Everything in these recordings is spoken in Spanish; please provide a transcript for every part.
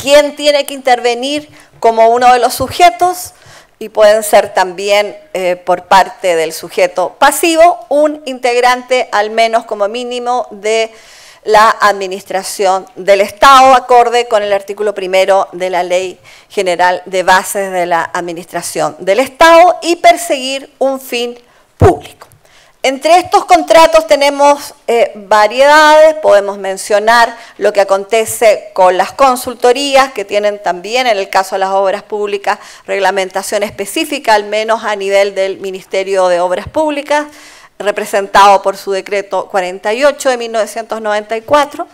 quién tiene que intervenir como uno de los sujetos y pueden ser también eh, por parte del sujeto pasivo un integrante al menos como mínimo de la administración del Estado, acorde con el artículo primero de la Ley General de Bases de la Administración del Estado y perseguir un fin público. Entre estos contratos tenemos eh, variedades, podemos mencionar lo que acontece con las consultorías, que tienen también, en el caso de las obras públicas, reglamentación específica, al menos a nivel del Ministerio de Obras Públicas, representado por su decreto 48 de 1994,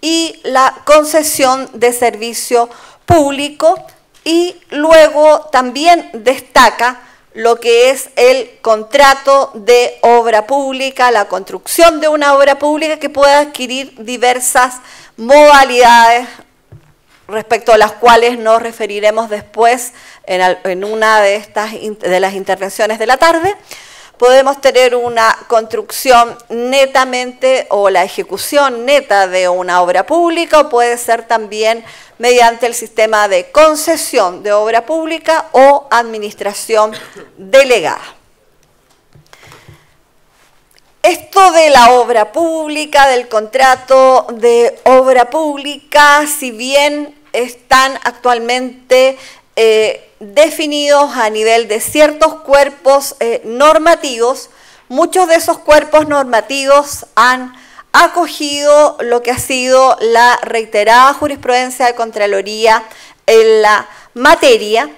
y la concesión de servicio público, y luego también destaca lo que es el contrato de obra pública, la construcción de una obra pública que pueda adquirir diversas modalidades respecto a las cuales nos referiremos después en, una de, estas, de las intervenciones de la tarde podemos tener una construcción netamente o la ejecución neta de una obra pública o puede ser también mediante el sistema de concesión de obra pública o administración delegada. Esto de la obra pública, del contrato de obra pública, si bien están actualmente eh, definidos a nivel de ciertos cuerpos eh, normativos. Muchos de esos cuerpos normativos han acogido lo que ha sido la reiterada jurisprudencia de Contraloría en la materia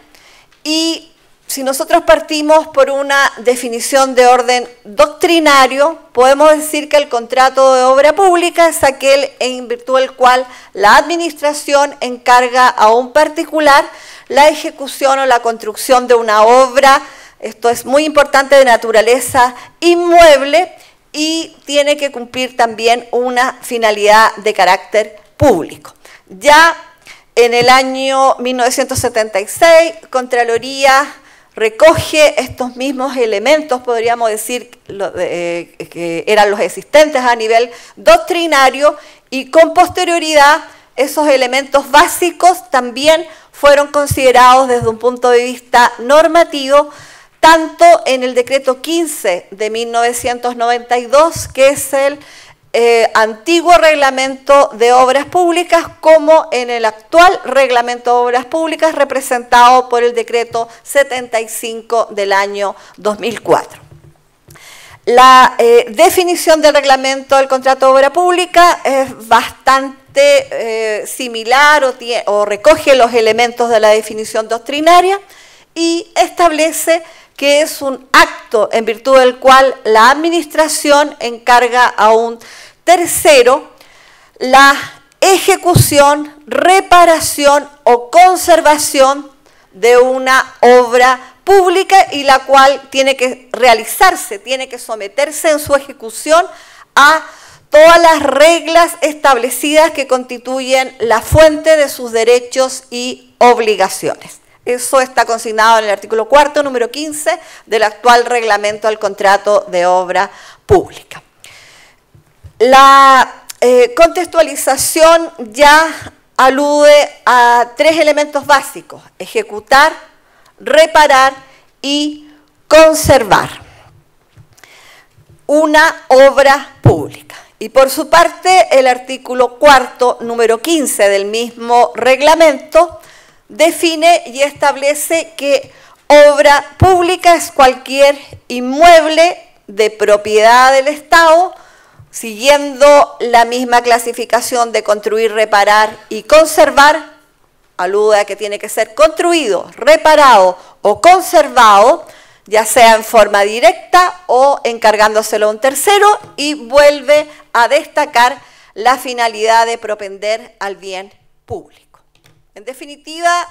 y si nosotros partimos por una definición de orden doctrinario, podemos decir que el contrato de obra pública es aquel en virtud del cual la administración encarga a un particular la ejecución o la construcción de una obra, esto es muy importante de naturaleza inmueble y tiene que cumplir también una finalidad de carácter público. Ya en el año 1976, Contraloría recoge estos mismos elementos, podríamos decir, eh, que eran los existentes a nivel doctrinario y con posterioridad esos elementos básicos también fueron considerados desde un punto de vista normativo tanto en el decreto 15 de 1992, que es el eh, antiguo reglamento de obras públicas como en el actual reglamento de obras públicas representado por el decreto 75 del año 2004. La eh, definición del reglamento del contrato de obra pública es bastante eh, similar o, o recoge los elementos de la definición doctrinaria y establece que es un acto en virtud del cual la administración encarga a un tercero la ejecución, reparación o conservación de una obra pública y la cual tiene que realizarse, tiene que someterse en su ejecución a todas las reglas establecidas que constituyen la fuente de sus derechos y obligaciones. Eso está consignado en el artículo cuarto, número 15 del actual reglamento al contrato de obra pública. La eh, contextualización ya alude a tres elementos básicos, ejecutar, reparar y conservar una obra pública. Y por su parte, el artículo cuarto, número 15 del mismo reglamento, define y establece que obra pública es cualquier inmueble de propiedad del Estado, siguiendo la misma clasificación de construir, reparar y conservar, alude a que tiene que ser construido, reparado o conservado, ya sea en forma directa o encargándoselo a un tercero y vuelve a destacar la finalidad de propender al bien público. En definitiva,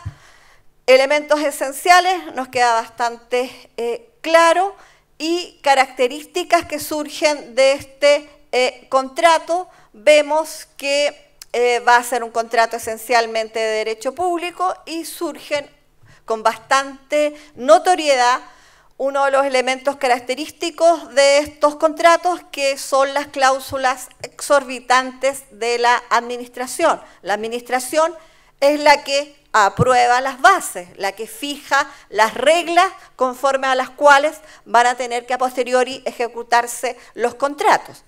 elementos esenciales, nos queda bastante eh, claro, y características que surgen de este eh, contrato, vemos que eh, va a ser un contrato esencialmente de derecho público y surgen con bastante notoriedad uno de los elementos característicos de estos contratos que son las cláusulas exorbitantes de la administración. La administración es la que aprueba las bases, la que fija las reglas conforme a las cuales van a tener que a posteriori ejecutarse los contratos.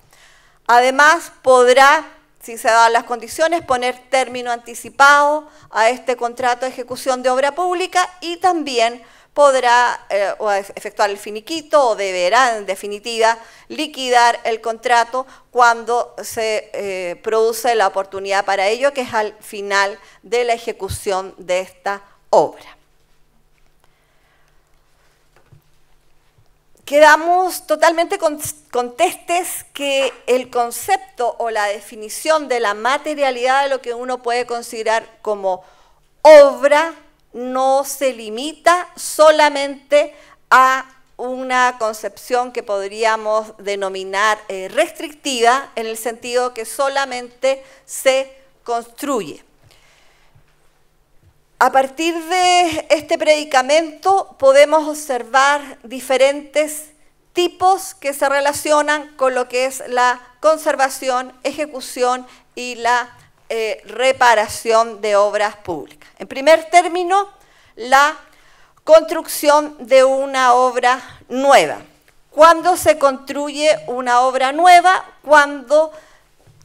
Además, podrá, si se dan las condiciones, poner término anticipado a este contrato de ejecución de obra pública y también podrá eh, efectuar el finiquito o deberá en definitiva liquidar el contrato cuando se eh, produce la oportunidad para ello, que es al final de la ejecución de esta obra. quedamos totalmente contestes que el concepto o la definición de la materialidad de lo que uno puede considerar como obra no se limita solamente a una concepción que podríamos denominar eh, restrictiva, en el sentido que solamente se construye. A partir de este predicamento podemos observar diferentes tipos que se relacionan con lo que es la conservación, ejecución y la eh, reparación de obras públicas. En primer término, la construcción de una obra nueva. ¿Cuándo se construye una obra nueva? Cuando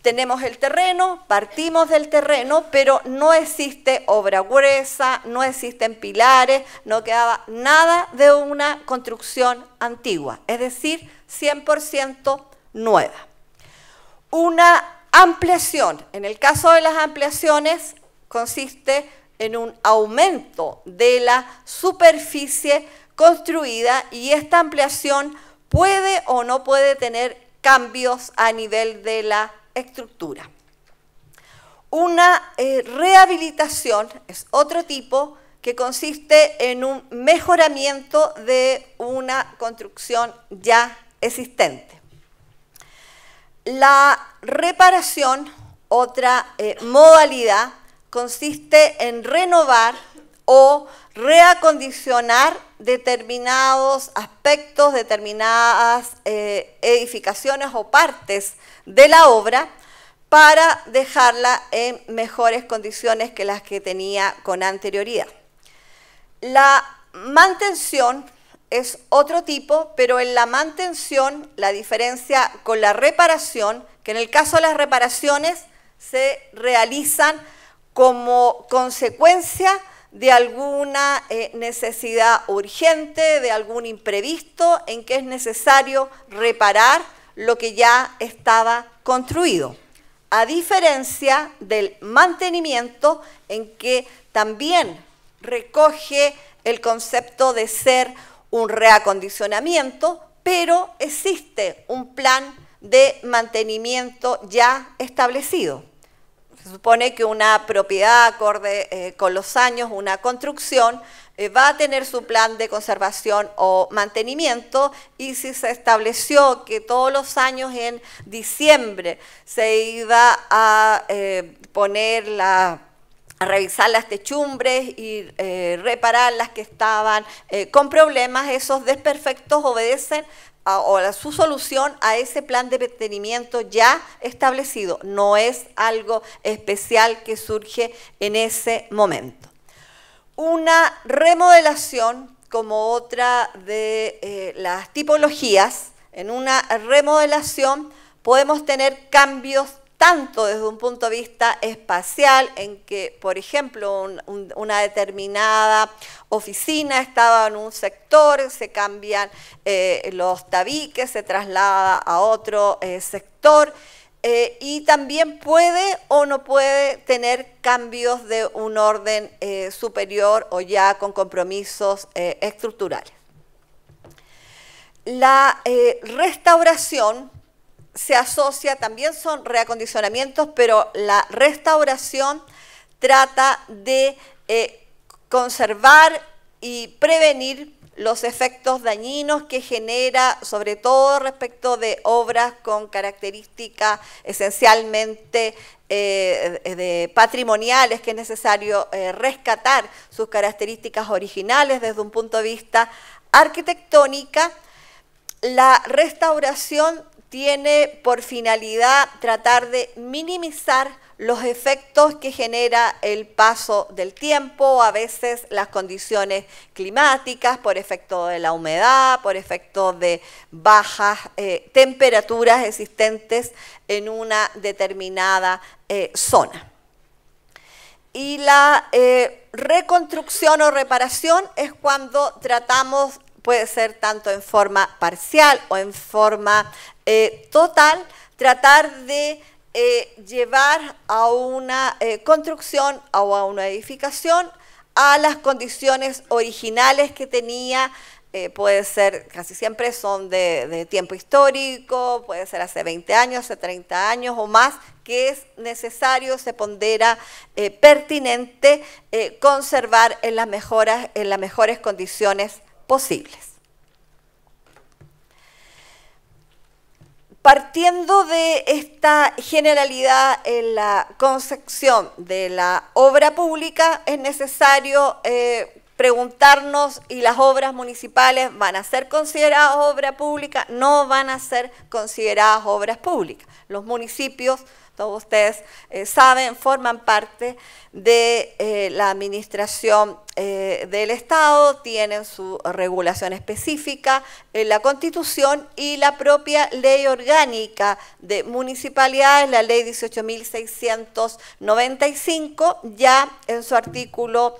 tenemos el terreno, partimos del terreno, pero no existe obra gruesa, no existen pilares, no quedaba nada de una construcción antigua, es decir, 100% nueva. Una ampliación, en el caso de las ampliaciones, consiste en un aumento de la superficie construida y esta ampliación puede o no puede tener cambios a nivel de la estructura. Una eh, rehabilitación es otro tipo que consiste en un mejoramiento de una construcción ya existente. La reparación, otra eh, modalidad, consiste en renovar o reacondicionar determinados aspectos, determinadas eh, edificaciones o partes de la obra para dejarla en mejores condiciones que las que tenía con anterioridad. La mantención es otro tipo, pero en la mantención la diferencia con la reparación, que en el caso de las reparaciones se realizan como consecuencia de alguna eh, necesidad urgente, de algún imprevisto en que es necesario reparar lo que ya estaba construido, a diferencia del mantenimiento en que también recoge el concepto de ser un reacondicionamiento, pero existe un plan de mantenimiento ya establecido. Se supone que una propiedad acorde eh, con los años, una construcción, eh, va a tener su plan de conservación o mantenimiento y si se estableció que todos los años en diciembre se iba a eh, poner a revisar las techumbres y reparar las que estaban con problemas. Esos desperfectos obedecen o su solución a ese plan de mantenimiento ya establecido. No es algo especial que surge en ese momento. Una remodelación, como otra de eh, las tipologías, en una remodelación podemos tener cambios tanto desde un punto de vista espacial, en que, por ejemplo, una determinada oficina estaba en un sector, se cambian eh, los tabiques, se traslada a otro eh, sector. Eh, y también puede o no puede tener cambios de un orden superior o ya con compromisos estructurales. La restauración se asocia, también son reacondicionamientos, pero la restauración trata de eh, conservar y prevenir los efectos dañinos que genera, sobre todo respecto de obras con características esencialmente eh, patrimoniales, que es necesario eh, rescatar sus características originales desde un punto de vista arquitectónica. La restauración tiene por finalidad tratar de minimizar los efectos que genera el paso del tiempo, a veces las condiciones climáticas por efecto de la humedad, por efecto de bajas eh, temperaturas existentes en una determinada eh, zona. Y la eh, reconstrucción o reparación es cuando tratamos puede ser tanto en forma parcial o en forma eh, total, tratar de eh, llevar a una eh, construcción o a una edificación a las condiciones originales que tenía puede ser, casi siempre son de, tiempo histórico, puede ser hace 20 años, hace 30 años o más, que es necesario, se pondera pertinente conservar en las, mejoras, en las mejores condiciones posibles. Partiendo de esta generalidad en la concepción de la obra pública, es necesario eh, preguntarnos si las obras municipales van a ser consideradas obra pública, no van a ser consideradas obras públicas. Los municipios todos ustedes eh, saben, forman parte de eh, la administración eh, del Estado, tienen su regulación específica, en la Constitución y la propia ley orgánica de municipalidades, la ley 18.695, ya en su artículo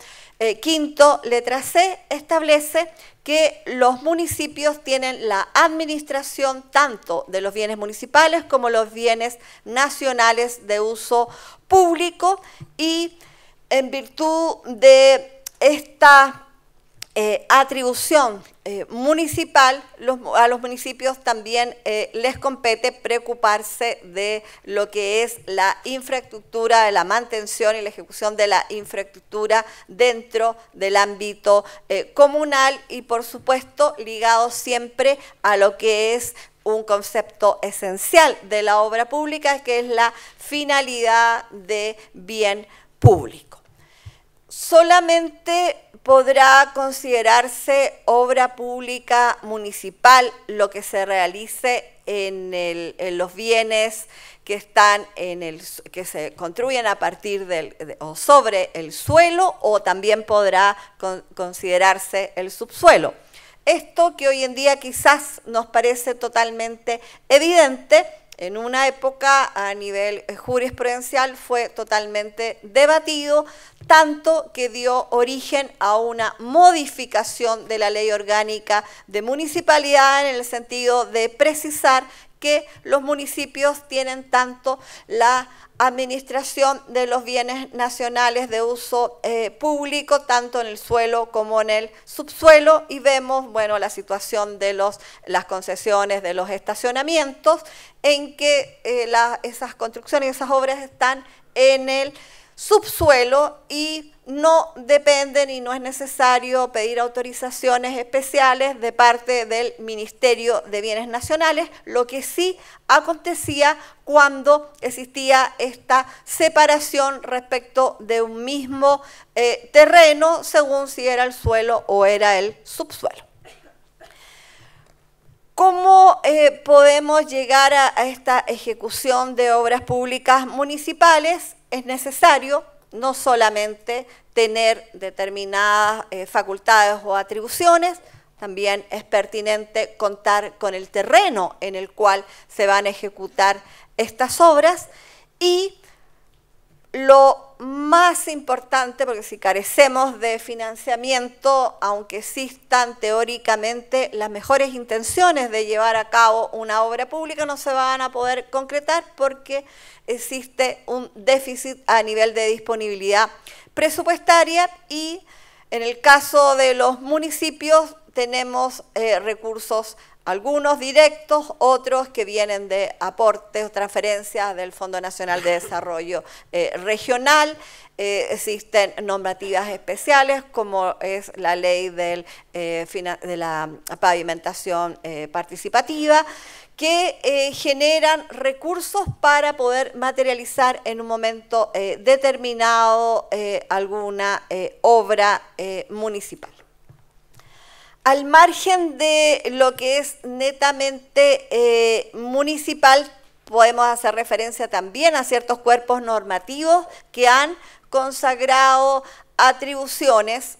quinto, letra C, establece que los municipios tienen la administración tanto de los bienes municipales como los bienes nacionales de uso público y en virtud de esta eh, atribución eh, municipal, a los municipios también eh, les compete preocuparse de lo que es la infraestructura, de la mantención y la ejecución de la infraestructura dentro del ámbito comunal y por supuesto ligado siempre a lo que es un concepto esencial de la obra pública que es la finalidad de bien público. Solamente podrá considerarse obra pública municipal lo que se realice en, los bienes que están en el que se construyen a partir del o sobre el suelo o también podrá considerarse el subsuelo. Esto que hoy en día quizás nos parece totalmente evidente, en una época a nivel jurisprudencial fue totalmente debatido, tanto que dio origen a una modificación de la ley orgánica de municipalidad en el sentido de precisar que los municipios tienen tanto la administración de los bienes nacionales de uso eh, público, tanto en el suelo como en el subsuelo, y vemos, bueno, la situación de los, las concesiones de los estacionamientos, en que eh, esas construcciones, esas obras están en el subsuelo y no dependen y no es necesario pedir autorizaciones especiales de parte del Ministerio de Bienes Nacionales, lo que sí acontecía cuando existía esta separación respecto de un mismo eh, terreno según si era el suelo o era el subsuelo. ¿Cómo eh, podemos llegar a esta ejecución de obras públicas municipales? es necesario no solamente tener determinadas eh, facultades o atribuciones, también es pertinente contar con el terreno en el cual se van a ejecutar estas obras y lo más importante, porque si carecemos de financiamiento, aunque existan teóricamente las mejores intenciones de llevar a cabo una obra pública, no se van a poder concretar porque existe un déficit a nivel de disponibilidad presupuestaria y en el caso de los municipios tenemos eh, recursos, algunos directos, otros que vienen de aportes o transferencias del Fondo Nacional de Desarrollo eh, Regional. Eh, existen normativas especiales como es la ley de la pavimentación participativa que eh, generan recursos para poder materializar en un momento eh, determinado eh, alguna obra municipal. Al margen de lo que es netamente municipal, podemos hacer referencia también a ciertos cuerpos normativos que han consagrado atribuciones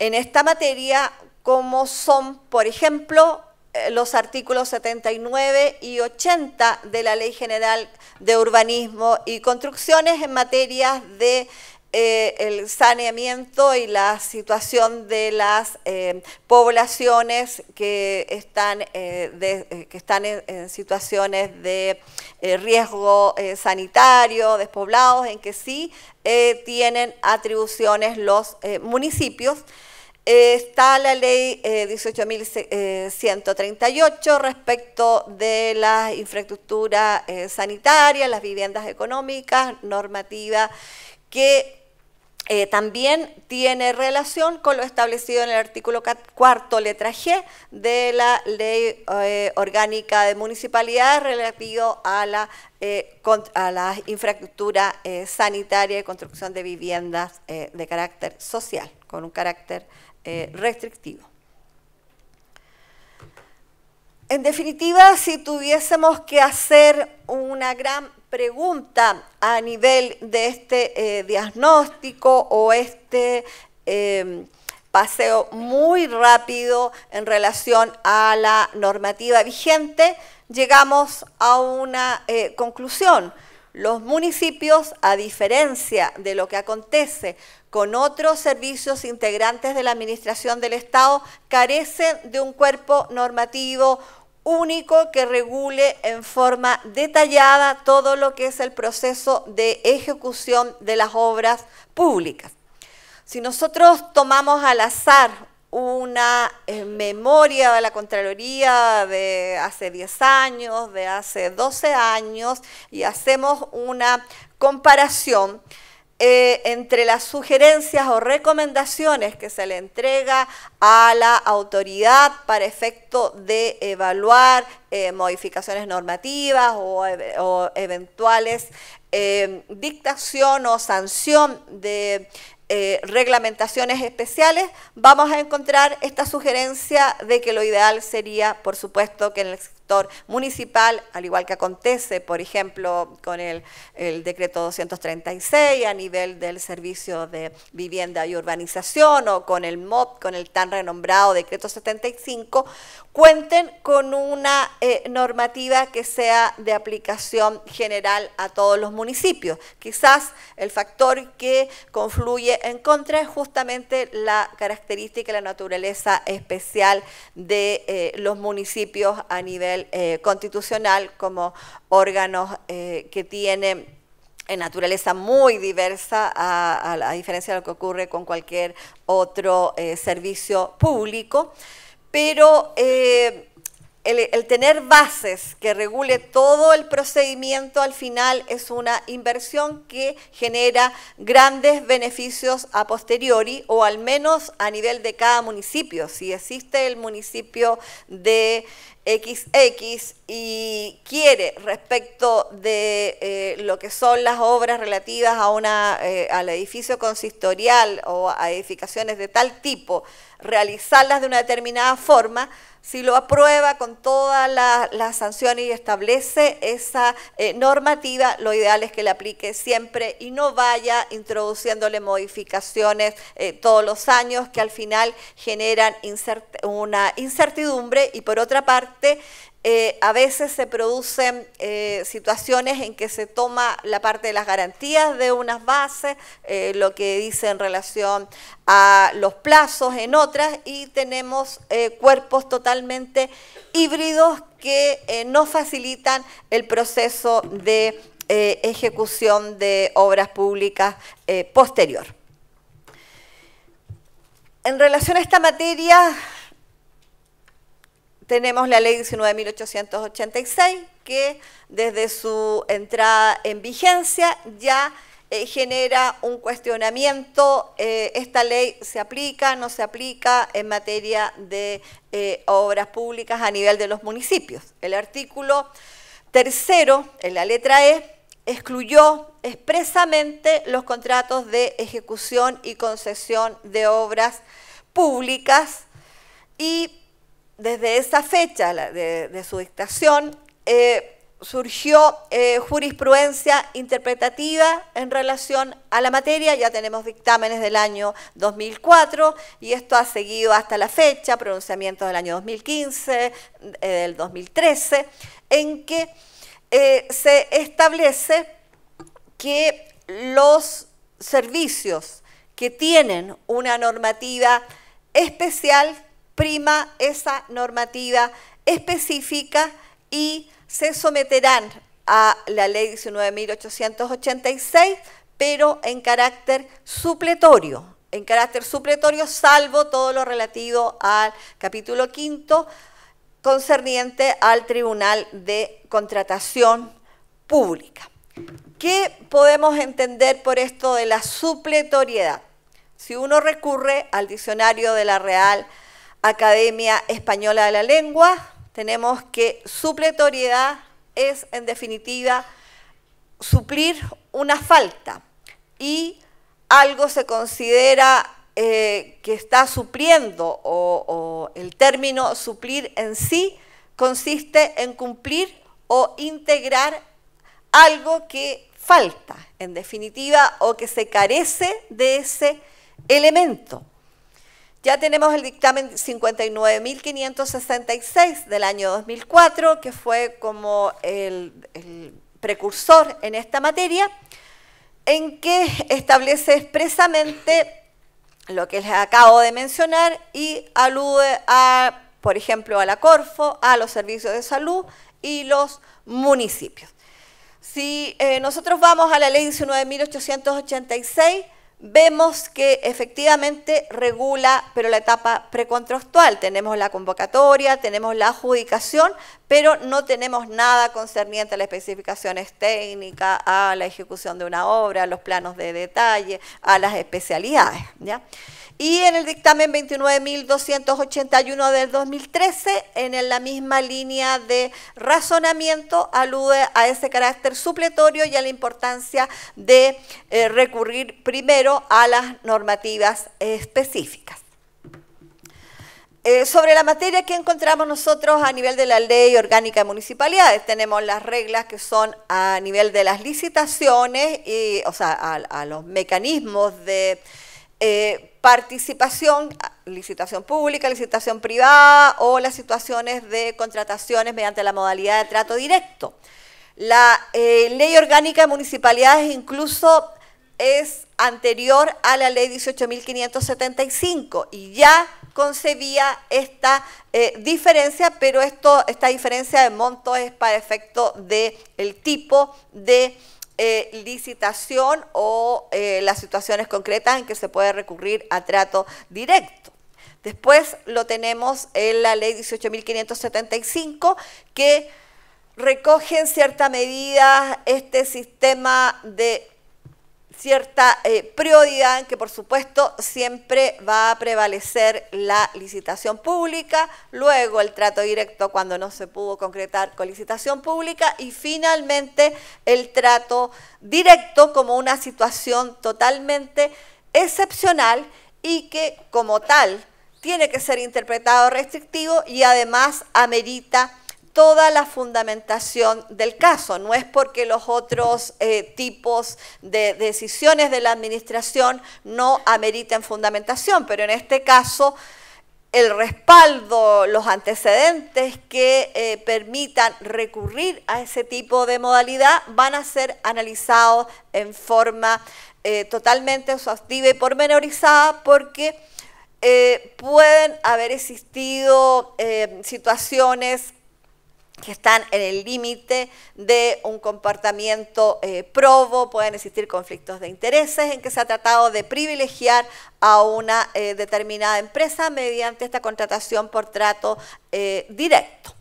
en esta materia, como son, por ejemplo, eh, los artículos 79 y 80 de la Ley General de Urbanismo y Construcciones en materia de eh, el saneamiento y la situación de las eh, poblaciones que están, que están en, situaciones de riesgo sanitario, despoblados, en que sí tienen atribuciones los municipios está la ley 18.138 eh, eh, respecto de las infraestructuras eh, sanitarias, las viviendas económicas, normativa que también tiene relación con lo establecido en el artículo cuarto letra G de la Ley Orgánica de municipalidad relativo a la, a la infraestructura sanitaria y construcción de viviendas de carácter social, con un carácter eh, restrictivo. En definitiva, si tuviésemos que hacer una gran pregunta a nivel de este eh, diagnóstico o este eh, paseo muy rápido en relación a la normativa vigente, llegamos a una conclusión los municipios, a diferencia de lo que acontece con otros servicios integrantes de la Administración del Estado, carecen de un cuerpo normativo único que regule en forma detallada todo lo que es el proceso de ejecución de las obras públicas. Si nosotros tomamos al azar una eh, memoria de la Contraloría de hace 10 años, de hace 12 años, y hacemos una comparación eh, entre las sugerencias o recomendaciones que se le entrega a la autoridad para efecto de evaluar eh, modificaciones normativas o, eventuales dictación o sanción de eh, reglamentaciones especiales, vamos a encontrar esta sugerencia de que lo ideal sería, por supuesto, que en el municipal, al igual que acontece, por ejemplo, con el, decreto 236 a nivel del Servicio de Vivienda y Urbanización o con el MOP, con el tan renombrado decreto 75, cuenten con una eh, normativa que sea de aplicación general a todos los municipios. Quizás el factor que confluye en contra es justamente la característica y la naturaleza especial de eh, los municipios a nivel eh, constitucional como órganos eh, que tienen naturaleza muy diversa, a, diferencia de lo que ocurre con cualquier otro eh, servicio público, pero el, tener bases que regule todo el procedimiento al final es una inversión que genera grandes beneficios a posteriori o al menos a nivel de cada municipio. Si existe el municipio de XX y quiere respecto de eh, lo que son las obras relativas a una, eh, al edificio consistorial o a edificaciones de tal tipo, realizarlas de una determinada forma, si lo aprueba con todas las sanciones y establece esa eh, normativa, lo ideal es que la aplique siempre y no vaya introduciéndole modificaciones eh, todos los años que al final generan una incertidumbre y por otra parte eh, a veces se producen eh, situaciones en que se toma la parte de las garantías de unas bases, eh, lo que dice en relación a los plazos en otras, y tenemos cuerpos totalmente híbridos que no facilitan el proceso de ejecución de obras públicas posterior. En relación a esta materia, tenemos la ley 19.886 que desde su entrada en vigencia ya eh, genera un cuestionamiento, eh, esta ley se aplica, no se aplica en materia de eh, obras públicas a nivel de los municipios. El artículo tercero, en la letra E, excluyó expresamente los contratos de ejecución y concesión de obras públicas y desde esa fecha de, su dictación, eh, surgió eh, jurisprudencia interpretativa en relación a la materia, ya tenemos dictámenes del año 2004 y esto ha seguido hasta la fecha, pronunciamientos del año 2015, eh, del 2013, en que se establece que los servicios que tienen una normativa especial prima esa normativa específica y se someterán a la ley 19.886, pero en carácter supletorio, en carácter supletorio, salvo todo lo relativo al capítulo quinto concerniente al Tribunal de Contratación Pública. ¿Qué podemos entender por esto de la supletoriedad? Si uno recurre al diccionario de la Real Academia Española de la Lengua, tenemos que supletoriedad es, en definitiva, suplir una falta y algo se considera eh, que está supliendo o el término suplir en sí consiste en cumplir o integrar algo que falta, en definitiva, o que se carece de ese elemento. Ya tenemos el dictamen 59.566 del año 2004, que fue como el, precursor en esta materia, en que establece expresamente lo que les acabo de mencionar y alude a, por ejemplo, a la Corfo, a los servicios de salud y los municipios. Si eh, nosotros vamos a la ley 19.886, vemos que efectivamente regula, pero la etapa precontractual. Tenemos la convocatoria, tenemos la adjudicación, pero no tenemos nada concerniente a las especificaciones técnicas, a la ejecución de una obra, a los planos de detalle, a las especialidades. ¿ya? Y en el dictamen 29.281 del 2013, en la misma línea de razonamiento, alude a ese carácter supletorio y a la importancia de eh, recurrir primero a las normativas específicas. Eh, sobre la materia que encontramos nosotros a nivel de la ley orgánica de municipalidades, tenemos las reglas que son a nivel de las licitaciones, y, o sea, a los mecanismos de eh, participación, licitación pública, licitación privada o las situaciones de contrataciones mediante la modalidad de trato directo. La eh, ley orgánica de municipalidades incluso es anterior a la ley 18.575 y ya concebía esta eh, diferencia, pero esta diferencia de monto es para efecto del tipo de eh, licitación o eh, las situaciones concretas en que se puede recurrir a trato directo. Después lo tenemos en la ley 18.575 que recoge en cierta medida este sistema de cierta eh, prioridad en que por supuesto siempre va a prevalecer la licitación pública, luego el trato directo cuando no se pudo concretar con licitación pública y finalmente el trato directo como una situación totalmente excepcional y que como tal tiene que ser interpretado restrictivo y además amerita toda la fundamentación del caso. No es porque los otros eh, tipos de decisiones de la administración no ameriten fundamentación, pero en este caso el respaldo, los antecedentes que eh, permitan recurrir a ese tipo de modalidad van a ser analizados en forma eh, totalmente exhaustiva y pormenorizada porque pueden haber existido situaciones que están en el límite de un comportamiento eh, probo, pueden existir conflictos de intereses en que se ha tratado de privilegiar a una eh, determinada empresa mediante esta contratación por trato eh, directo.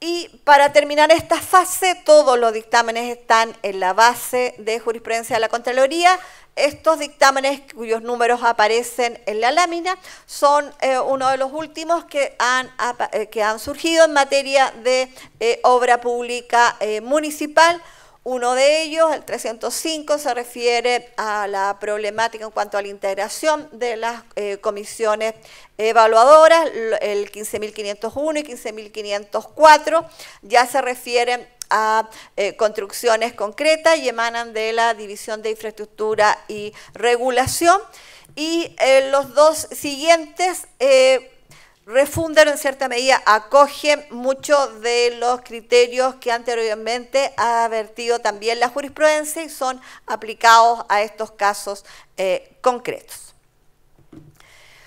Y para terminar esta fase, todos los dictámenes están en la base de jurisprudencia de la Contraloría. Estos dictámenes cuyos números aparecen en la lámina son eh, uno de los últimos que han, eh, surgido en materia de eh, obra pública municipal. Uno de ellos, el 305, se refiere a la problemática en cuanto a la integración de las eh, comisiones evaluadoras, el 15.501 y 15.504 ya se refieren a eh, construcciones concretas y emanan de la División de Infraestructura y Regulación. Y eh, los dos siguientes refundan en cierta medida, acoge muchos de los criterios que anteriormente ha advertido también la jurisprudencia y son aplicados a estos casos eh, concretos.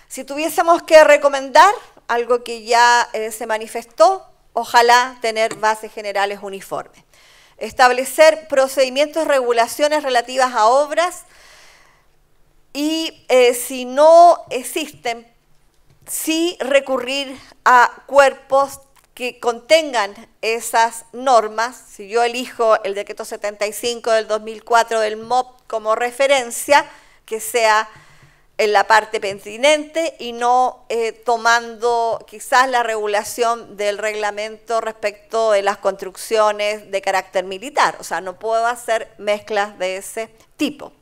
Si tuviésemos que recomendar algo que ya eh, se manifestó, ojalá tener bases generales uniformes. Establecer procedimientos, regulaciones relativas a obras y eh, si no existen sí recurrir a cuerpos que contengan esas normas, si yo elijo el decreto 75 del 2004 del MOP como referencia, que sea en la parte pertinente y no eh, tomando quizás la regulación del reglamento respecto de las construcciones de carácter militar. O sea, no puedo hacer mezclas de ese tipo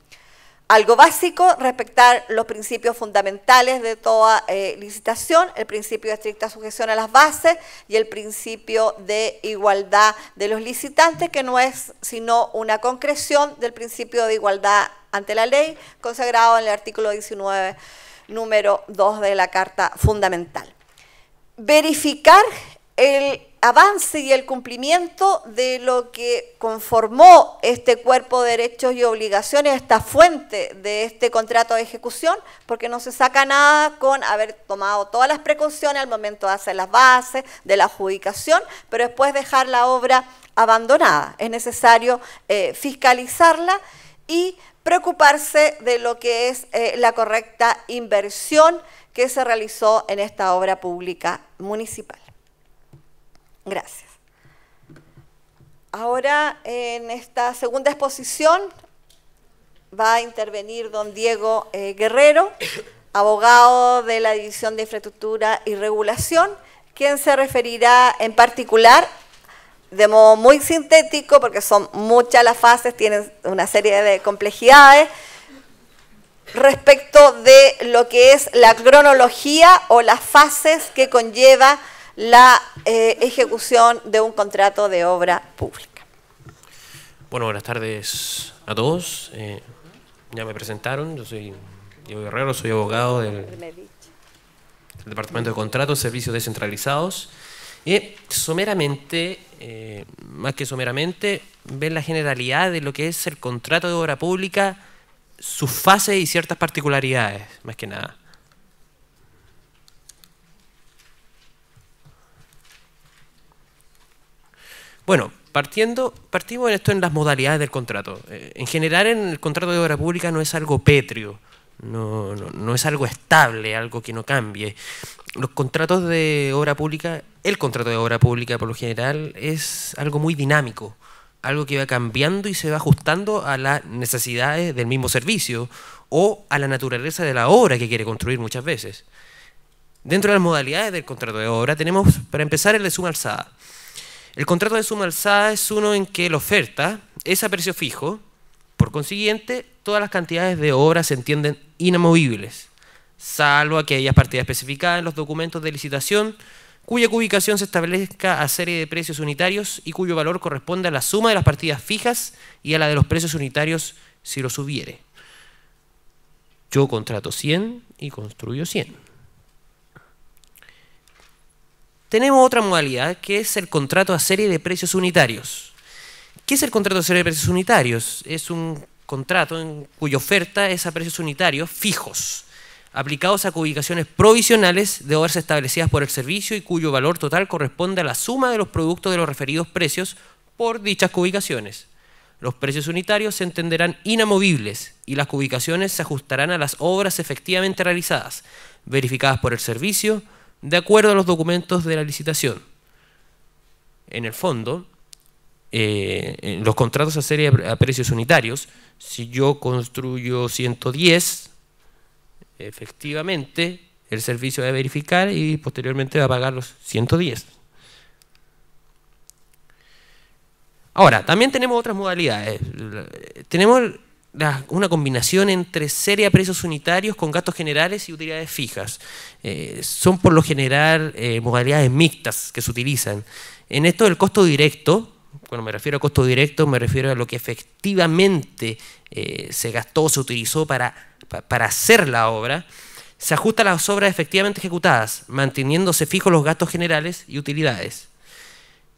algo básico, respetar los principios fundamentales de toda eh, licitación, el principio de estricta sujeción a las bases y el principio de igualdad de los licitantes, que no es sino una concreción del principio de igualdad ante la ley consagrado en el artículo 19, número 2 de la Carta Fundamental. Verificar el avance y el cumplimiento de lo que conformó este cuerpo de derechos y obligaciones, esta fuente de este contrato de ejecución, porque no se saca nada con haber tomado todas las precauciones al momento de hacer las bases, de la adjudicación, pero después dejar la obra abandonada. Es necesario eh, fiscalizarla y preocuparse de lo que es eh, la correcta inversión que se realizó en esta obra pública municipal. Gracias. Ahora, en esta segunda exposición, va a intervenir don Diego eh, Guerrero, abogado de la División de Infraestructura y Regulación, quien se referirá en particular, de modo muy sintético, porque son muchas las fases, tienen una serie de complejidades, respecto de lo que es la cronología o las fases que conlleva la eh, ejecución de un contrato de obra pública. Bueno, buenas tardes a todos. Eh, ya me presentaron, yo soy Diego Guerrero, soy abogado del, Departamento de Contratos, Servicios Descentralizados. Y someramente, eh, más que someramente, ven la generalidad de lo que es el contrato de obra pública, sus fases y ciertas particularidades, más que nada. Bueno, partiendo, partimos en esto en las modalidades del contrato. Eh, en general, en el contrato de obra pública no es algo pétreo, no, no es algo estable, algo que no cambie. Los contratos de obra pública, el contrato de obra pública por lo general es algo muy dinámico algo que va cambiando y se va ajustando a las necesidades del mismo servicio o a la naturaleza de la obra que quiere construir muchas veces. Dentro de las modalidades del contrato de obra tenemos, para empezar, el de suma alzada. El contrato de suma alzada es uno en que la oferta es a precio fijo, por consiguiente, todas las cantidades de obra se entienden inamovibles, salvo aquellas partidas especificadas en los documentos de licitación cuya ubicación se establezca a serie de precios unitarios y cuyo valor corresponde a la suma de las partidas fijas y a la de los precios unitarios si los subiere. Yo contrato 100 y construyo 100. Tenemos otra modalidad que es el contrato a serie de precios unitarios. ¿Qué es el contrato a serie de precios unitarios? Es un contrato en cuya oferta es a precios unitarios fijos, aplicados a cubicaciones provisionales de obras establecidas por el servicio y cuyo valor total corresponde a la suma de los productos de los referidos precios por dichas cubicaciones. Los precios unitarios se entenderán inamovibles y las cubicaciones se ajustarán a las obras efectivamente realizadas, verificadas por el servicio, de acuerdo a los documentos de la licitación. En el fondo, eh, los contratos a serie a precios unitarios, si yo construyo 110, efectivamente el servicio va a verificar y posteriormente va a pagar los 110. Ahora, también tenemos otras modalidades. Eh, tenemos una combinación entre serie de precios unitarios con gastos generales y utilidades fijas. Eh, son por lo general eh, modalidades mixtas que se utilizan. En esto del costo directo, cuando me refiero a costo directo, me refiero a lo que efectivamente eh, se gastó, se utilizó para, para hacer la obra, se ajusta a las obras efectivamente ejecutadas, manteniéndose fijos los gastos generales y utilidades.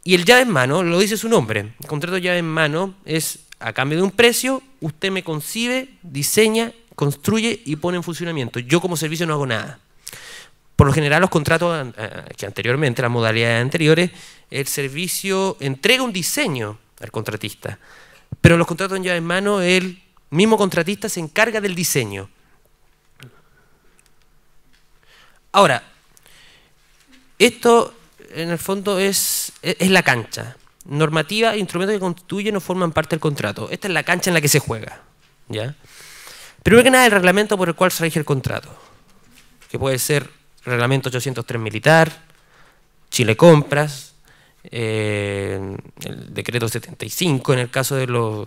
Y el llave en mano, lo dice su nombre, el contrato llave en mano es a cambio de un precio usted me concibe, diseña, construye y pone en funcionamiento. Yo como servicio no hago nada. Por lo general los contratos eh, que anteriormente, las modalidades anteriores, el servicio entrega un diseño al contratista, pero los contratos en llave en mano el mismo contratista se encarga del diseño. Ahora, esto en el fondo es, es, la cancha. Normativa e instrumentos que constituyen o forman parte del contrato. Esta es la cancha en la que se juega. ¿ya? Primero que nada, el reglamento por el cual se rige el contrato, que puede ser reglamento 803 militar, Chile Compras, eh, el decreto 75 en el caso de los,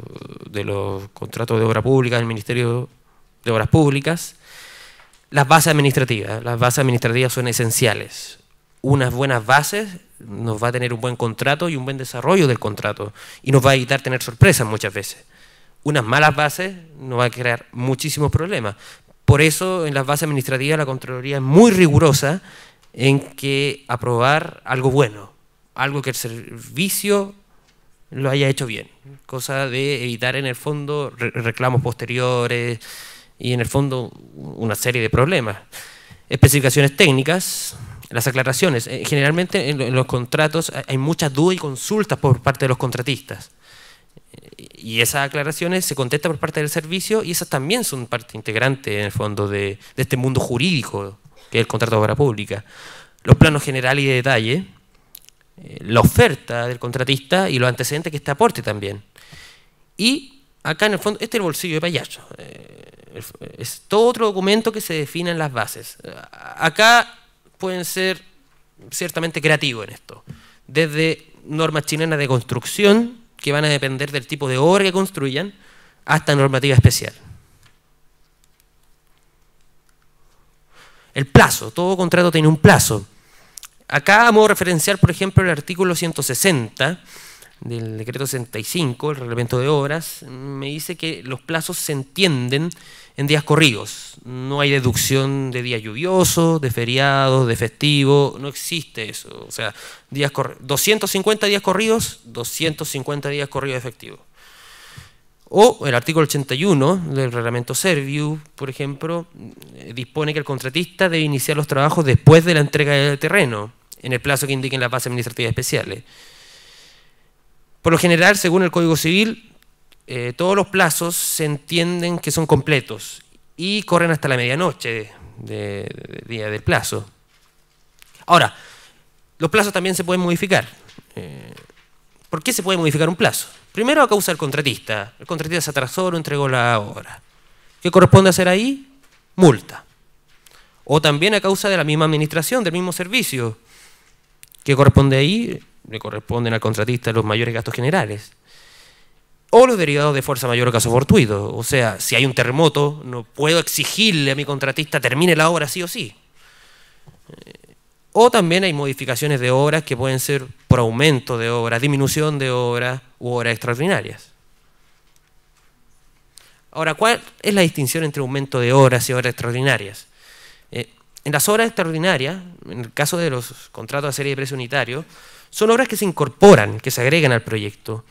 contratos de obra pública del Ministerio de Obras Públicas, las bases administrativas. Las bases administrativas son esenciales. Unas buenas bases nos va a tener un buen contrato y un buen desarrollo del contrato y nos va a evitar tener sorpresas muchas veces. Unas malas bases nos va a crear muchísimos problemas. Por eso en las bases administrativas la Contraloría es muy rigurosa en que aprobar algo bueno, algo que el servicio lo haya hecho bien, cosa de evitar en el fondo reclamos posteriores y en el fondo una serie de problemas. Especificaciones técnicas, las aclaraciones. Eh, generalmente en, los contratos hay muchas dudas y consultas por parte de los contratistas. Y esas aclaraciones se contestan por parte del servicio y esas también son parte integrante en el fondo de, este mundo jurídico que es el contrato de obra pública. Los planos generales y de detalle, eh, la oferta del contratista y los antecedentes que este aporte también. Y acá en el fondo, este el bolsillo de payaso. Eh, es todo otro documento que se define en las bases. Acá pueden ser ciertamente creativos en esto. Desde normas chilenas de construcción, que van a depender del tipo de obra que construyan, hasta normativa especial. El plazo, todo contrato tiene un plazo. Acá vamos a referenciar, por ejemplo, el artículo 160 del decreto 65, el reglamento de obras, me dice que los plazos se entienden en días corridos. No hay deducción de días lluviosos, de feriados, de festivos, no existe eso. O sea, días 250 días corridos, 250 días corridos efectivos. O el artículo 81 del reglamento Serviu, por ejemplo, eh, dispone que el contratista debe iniciar los trabajos después de la entrega del terreno, en el plazo que indiquen las bases administrativas especiales. Por lo general, según el Código Civil, eh, todos los plazos se entienden que son completos y corren hasta la medianoche del día del plazo. Ahora, los plazos también se pueden modificar. Eh, ¿Por qué se puede modificar un plazo? Primero a causa del contratista. El contratista se atrasó, no entregó la obra. ¿Qué corresponde hacer ahí? Multa. O también a causa de la misma administración, del mismo servicio. ¿Qué corresponde ahí? Le corresponden al contratista los mayores gastos generales o los derivados de fuerza mayor o caso fortuito. O sea, si hay un terremoto, no puedo exigirle a mi contratista termine la obra sí o sí. Eh, o también hay modificaciones de obras que pueden ser por aumento de obras, disminución de obras u obras extraordinarias. Ahora, ¿cuál es la distinción entre aumento de obras y obras extraordinarias? Eh, en las obras extraordinarias, en el caso de los contratos a serie de precio unitario, son obras que se incorporan, que se agregan al proyecto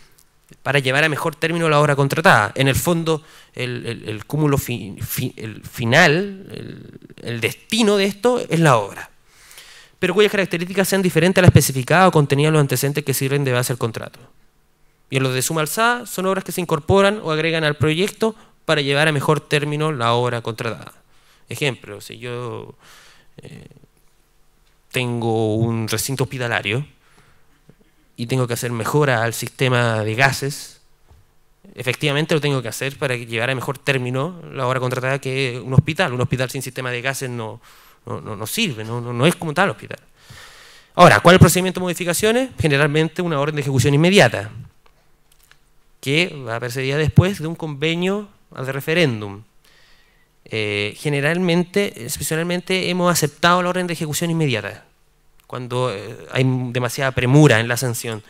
para llevar a mejor término la obra contratada. En el fondo, el, cúmulo final, el, destino de esto es la obra, pero cuyas características sean diferentes a la especificada o contenidas en los antecedentes que sirven de base al contrato. Y en los de suma alzada son obras que se incorporan o agregan al proyecto para llevar a mejor término la obra contratada. Ejemplo, si yo eh, tengo un recinto hospitalario, y tengo que hacer mejora al sistema de gases, efectivamente lo tengo que hacer para llevar a mejor término la hora contratada que un hospital. Un hospital sin sistema de gases no, sirve, no, es como tal hospital. Ahora, ¿cuál es el procedimiento de modificaciones? Generalmente una orden de ejecución inmediata, que va a precedida después de un convenio de referéndum. Eh, generalmente, especialmente, hemos aceptado la orden de ejecución inmediata cuando eh, hay demasiada premura en la sanción.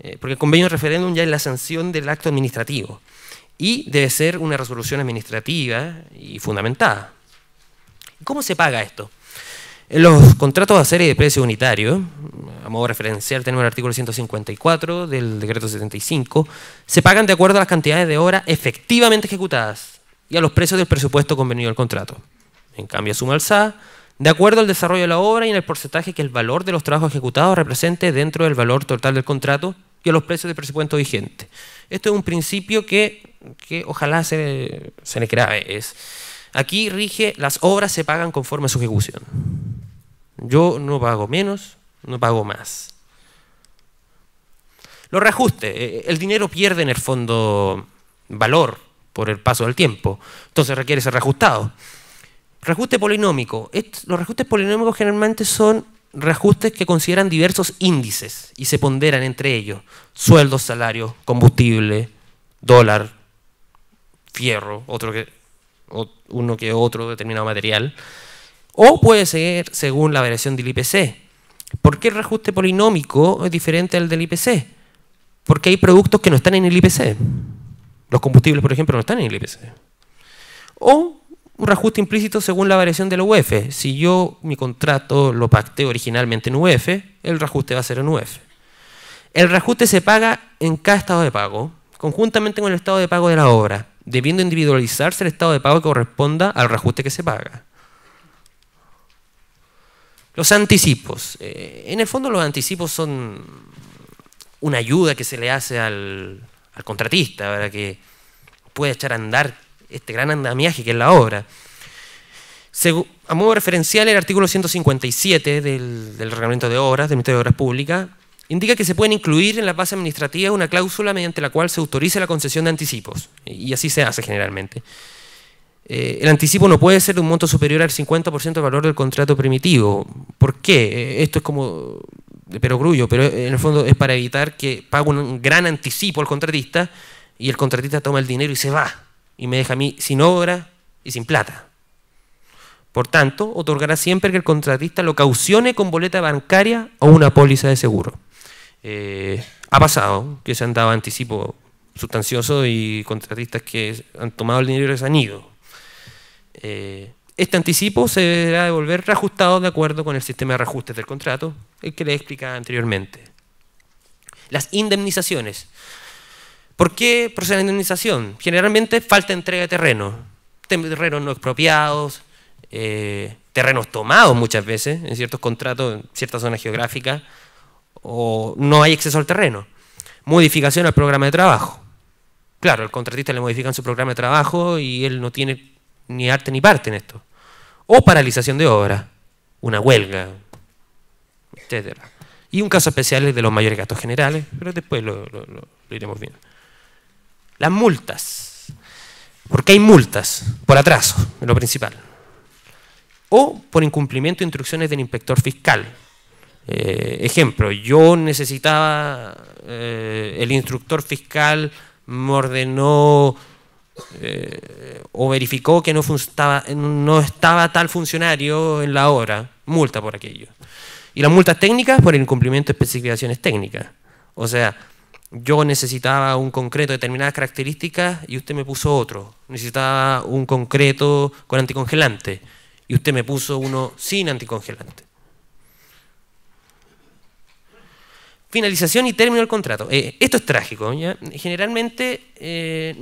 Eh, porque el convenio de referéndum ya es la sanción del acto administrativo y debe ser una resolución administrativa y fundamentada. ¿Cómo se paga esto? En los contratos a serie de precio unitario, a modo referencial tenemos el artículo 154 del decreto 75, se pagan de acuerdo a las cantidades de obra efectivamente ejecutadas y a los precios del presupuesto convenido al contrato. En cambio, suma SA de acuerdo al desarrollo de la obra y en el porcentaje que el valor de los trabajos ejecutados represente dentro del valor total del contrato y a los precios de presupuesto vigente. Esto es un principio que, ojalá se, le crea. Es, aquí rige, las obras se pagan conforme a su ejecución. Yo no pago menos, no pago más. Los reajustes, eh, el dinero pierde en el fondo valor por el paso del tiempo, entonces requiere ser reajustado. Reajuste polinómico. Los reajustes polinómicos generalmente son reajustes que consideran diversos índices y se ponderan entre ellos. Sueldos, salario, combustible, dólar, fierro, otro que, uno que otro determinado material. O puede ser según la variación del IPC. ¿Por qué el reajuste polinómico es diferente al del IPC? Porque hay productos que no están en el IPC. Los combustibles, por ejemplo, no están en el IPC. O un reajuste implícito según la variación del UF. Si yo mi contrato lo pacté originalmente en UF, el reajuste va a ser en UF. El reajuste se paga en cada estado de pago, conjuntamente con el estado de pago de la obra, debiendo individualizarse el estado de pago que corresponda al reajuste que se paga. Los anticipos. Eh, en el fondo los anticipos son una ayuda que se le hace al, al contratista para que pueda echar a andar este gran andamiaje que es la obra. A modo referencial, el artículo 157 del, Reglamento de Obras del Ministerio de Obras Públicas indica que se pueden incluir en la base administrativa una cláusula mediante la cual se autorice la concesión de anticipos, y así se hace generalmente. Eh, el anticipo no puede ser de un monto superior al 50% del valor del contrato primitivo. ¿Por qué? Eh, esto es como de perogrullo, pero eh, en el fondo es para evitar que pague un gran anticipo al contratista y el contratista toma el dinero y se va y me deja a mí sin obra y sin plata. Por tanto, otorgará siempre que el contratista lo caucione con boleta bancaria o una póliza de seguro. Eh, ha pasado que se han dado anticipo sustanciosos y contratistas que han tomado el dinero y se han ido. Eh, este anticipo se deberá devolver reajustado de acuerdo con el sistema de reajustes del contrato, el que le he explicado anteriormente. Las indemnizaciones. ¿Por qué procede la indemnización? Generalmente falta entrega de terreno, terrenos no expropiados, eh, terrenos tomados muchas veces en ciertos contratos, en ciertas zonas geográficas, o no hay acceso al terreno. Modificación al programa de trabajo. Claro, el contratista le modifican su programa de trabajo y él no tiene ni arte ni parte en esto. O paralización de obra, una huelga, etcétera. Y un caso especial es de los mayores gastos generales, pero después lo iremos viendo. Las multas. Porque hay multas por atraso, lo principal. O por incumplimiento de instrucciones del inspector fiscal. Eh, ejemplo, yo necesitaba, eh, el instructor fiscal me ordenó eh, o verificó que no, no estaba tal funcionario en la hora, multa por aquello. Y las multas técnicas por incumplimiento de especificaciones técnicas. O sea, yo necesitaba un concreto de determinadas características y usted me puso otro. Necesitaba un concreto con anticongelante y usted me puso uno sin anticongelante. Finalización y término del contrato. Eh, esto es trágico. Generalmente, eh,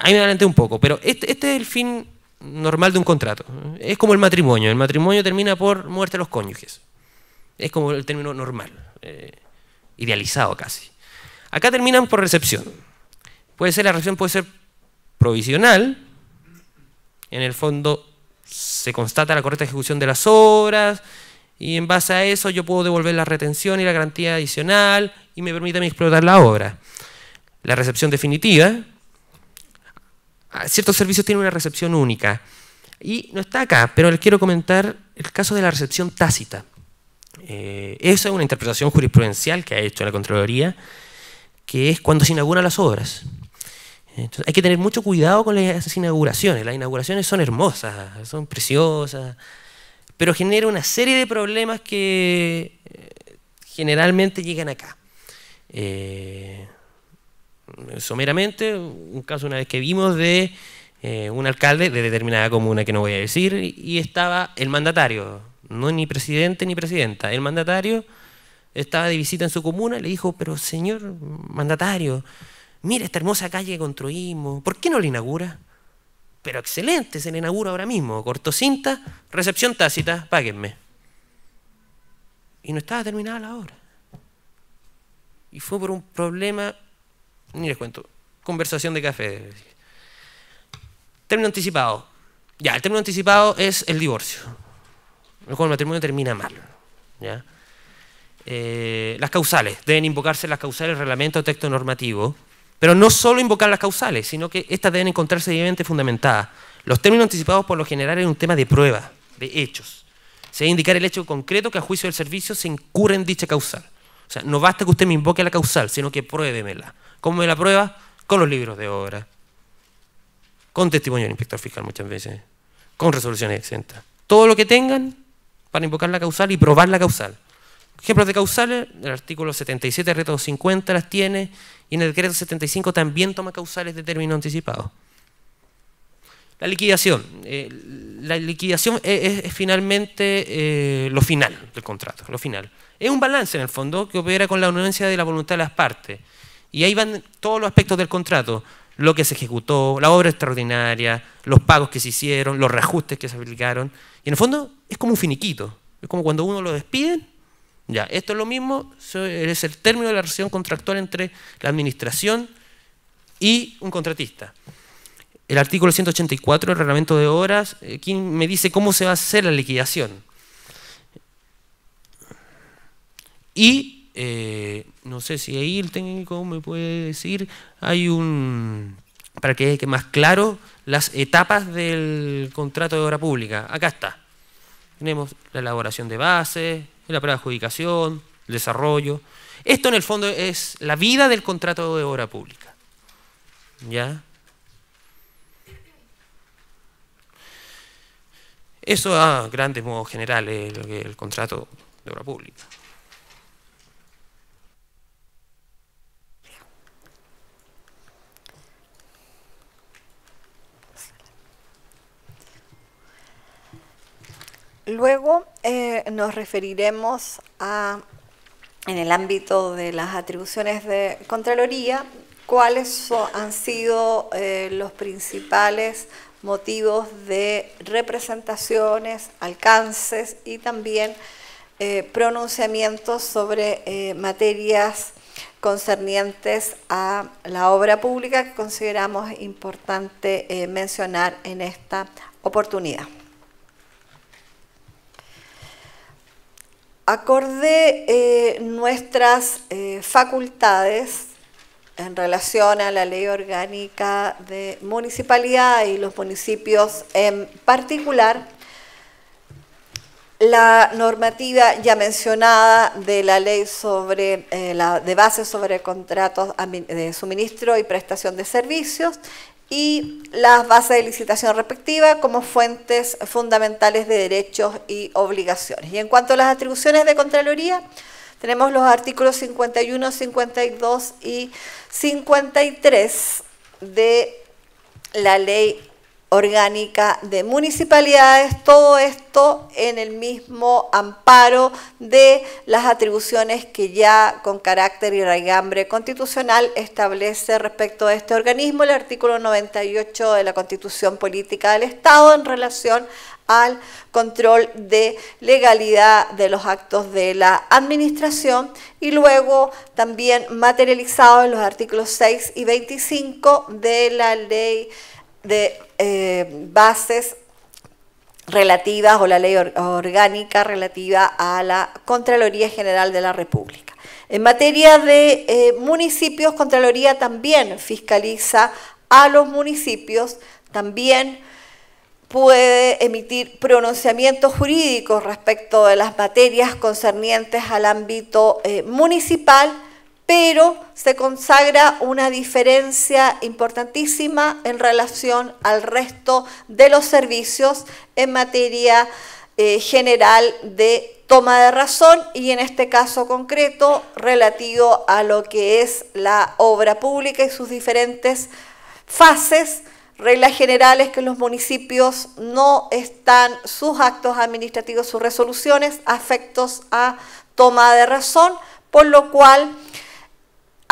ahí me adelanté un poco, pero este, este, es el fin normal de un contrato. Es como el matrimonio. El matrimonio termina por muerte a los cónyuges. Es como el término normal, eh, idealizado casi. Acá terminan por recepción. Puede ser la recepción, puede ser provisional. En el fondo se constata la correcta ejecución de las obras y en base a eso yo puedo devolver la retención y la garantía adicional y me permite explotar la obra. La recepción definitiva. Ah, ciertos servicios tienen una recepción única. Y no está acá, pero les quiero comentar el caso de la recepción tácita. Eh, esa eso es una interpretación jurisprudencial que ha hecho la Contraloría que es cuando se inauguran las obras. hay que tener mucho cuidado con las inauguraciones. Las inauguraciones son hermosas, son preciosas, pero genera una serie de problemas que eh, generalmente llegan acá. Eh, someramente, un caso una vez que vimos de eh, un alcalde de determinada comuna que no voy a decir, y estaba el mandatario, no ni presidente ni presidenta, el mandatario estaba de visita en su comuna, le dijo, pero señor mandatario, mira esta hermosa calle que construimos, ¿por qué no la inaugura? Pero excelente, se la inaugura ahora mismo, cortocinta, recepción tácita, páguenme. Y no estaba terminada la hora. Y fue por un problema, ni les cuento, conversación de café. Término anticipado. Ya, el término anticipado es el divorcio. El matrimonio termina mal. ¿ya? Eh, las causales, deben invocarse las causales, reglamento o texto normativo, pero no solo invocar las causales, sino que estas deben encontrarse debidamente fundamentadas. Los términos anticipados por lo general es un tema de prueba, de hechos. Se debe indicar el hecho concreto que a juicio del servicio se incurre en dicha causal. O sea, no basta que usted me invoque la causal, sino que pruébemela. ¿Cómo me la prueba? Con los libros de obra, con testimonio del inspector fiscal muchas veces, con resoluciones exentas. Todo lo que tengan para invocar la causal y probar la causal. Ejemplos de causales, el artículo 77 reto 50 las tiene y en el decreto 75 también toma causales de término anticipado. La liquidación. Eh, la liquidación es, finalmente eh, lo final del contrato, lo final. Es un balance en el fondo que opera con la anuencia de la voluntad de las partes. Y ahí van todos los aspectos del contrato, lo que se ejecutó, la obra extraordinaria, los pagos que se hicieron, los reajustes que se aplicaron. Y en el fondo es como un finiquito. Es como cuando uno lo despiden ya, esto es lo mismo, es el término de la relación contractual entre la administración y un contratista. El artículo 184 del reglamento de horas. ¿Quién eh, me dice cómo se va a hacer la liquidación. Y, eh, no sé si ahí el técnico me puede decir, hay un, para que quede más claro, las etapas del contrato de obra pública. Acá está. Tenemos la elaboración de bases, la adjudicación, el desarrollo. Esto en el fondo es la vida del contrato de obra pública. ¿Ya? Eso a grandes modos generales el contrato de obra pública. Luego eh, nos referiremos a, en el ámbito de las atribuciones de Contraloría, cuáles han sido eh, los principales motivos de representaciones, alcances y también eh, pronunciamientos sobre materias concernientes a la obra pública que consideramos importante mencionar en esta oportunidad. Acorde eh, nuestras eh, facultades en relación a la ley orgánica de municipalidad y los municipios en particular, la normativa ya mencionada de la ley sobre eh, de base sobre contratos de suministro y prestación de servicios y las bases de licitación respectiva como fuentes fundamentales de derechos y obligaciones. Y en cuanto a las atribuciones de Contraloría, tenemos los artículos 51, 52 y 53 de la ley orgánica de municipalidades, todo esto en el mismo amparo de las atribuciones que ya con carácter y raigambre constitucional establece respecto a este organismo el artículo 98 de la Constitución Política del Estado en relación al control de legalidad de los actos de la administración y luego también materializado en los artículos 6 y 25 de la ley de eh, bases relativas o la ley orgánica relativa a la Contraloría General de la República. En materia de eh, municipios, Contraloría también fiscaliza a los municipios, también puede emitir pronunciamientos jurídicos respecto de las materias concernientes al ámbito eh, municipal pero se consagra una diferencia importantísima en relación al resto de los servicios en materia eh, general de toma de razón y en este caso concreto relativo a lo que es la obra pública y sus diferentes fases, reglas generales que los municipios no están sus actos administrativos, sus resoluciones afectos a toma de razón, por lo cual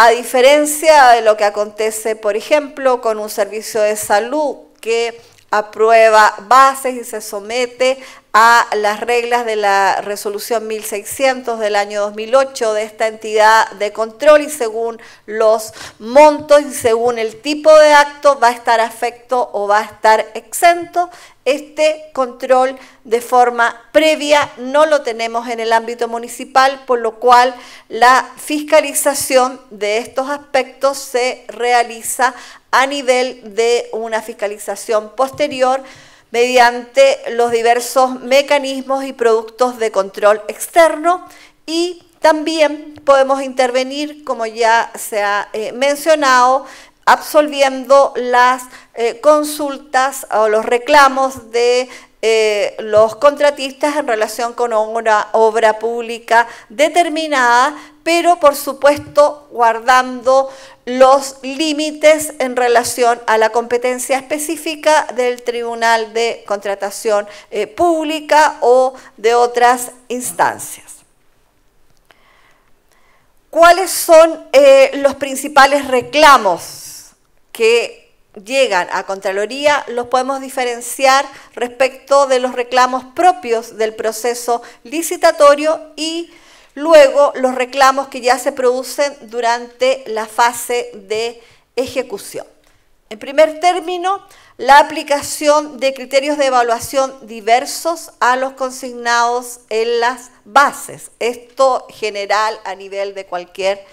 a diferencia de lo que acontece, por ejemplo, con un servicio de salud que aprueba bases y se somete a las reglas de la resolución 1600 del año 2008 de esta entidad de control y según los montos y según el tipo de acto va a estar afecto o va a estar exento. Este control de forma previa no lo tenemos en el ámbito municipal, por lo cual la fiscalización de estos aspectos se realiza a nivel de una fiscalización posterior mediante los diversos mecanismos y productos de control externo y también podemos intervenir, como ya se ha eh, mencionado, absolviendo las eh, consultas o los reclamos de eh, los contratistas en relación con una obra pública determinada pero por supuesto guardando los límites en relación a la competencia específica del Tribunal de Contratación eh, Pública o de otras instancias. ¿Cuáles son eh, los principales reclamos que llegan a Contraloría? Los podemos diferenciar respecto de los reclamos propios del proceso licitatorio y Luego, los reclamos que ya se producen durante la fase de ejecución. En primer término, la aplicación de criterios de evaluación diversos a los consignados en las bases. Esto general a nivel de cualquier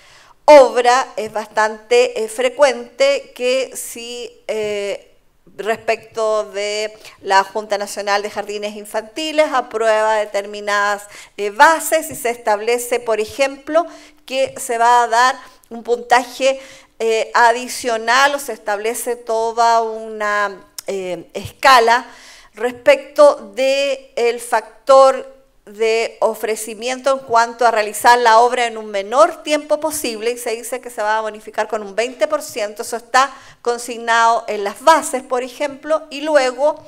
obra es bastante eh, frecuente que si eh, respecto de la Junta Nacional de Jardines Infantiles, aprueba determinadas eh, bases y se establece, por ejemplo, que se va a dar un puntaje eh, adicional o se establece toda una eh, escala respecto del el factor de ofrecimiento en cuanto a realizar la obra en un menor tiempo posible y se dice que se va a bonificar con un 20%, eso está consignado en las bases, por ejemplo, y luego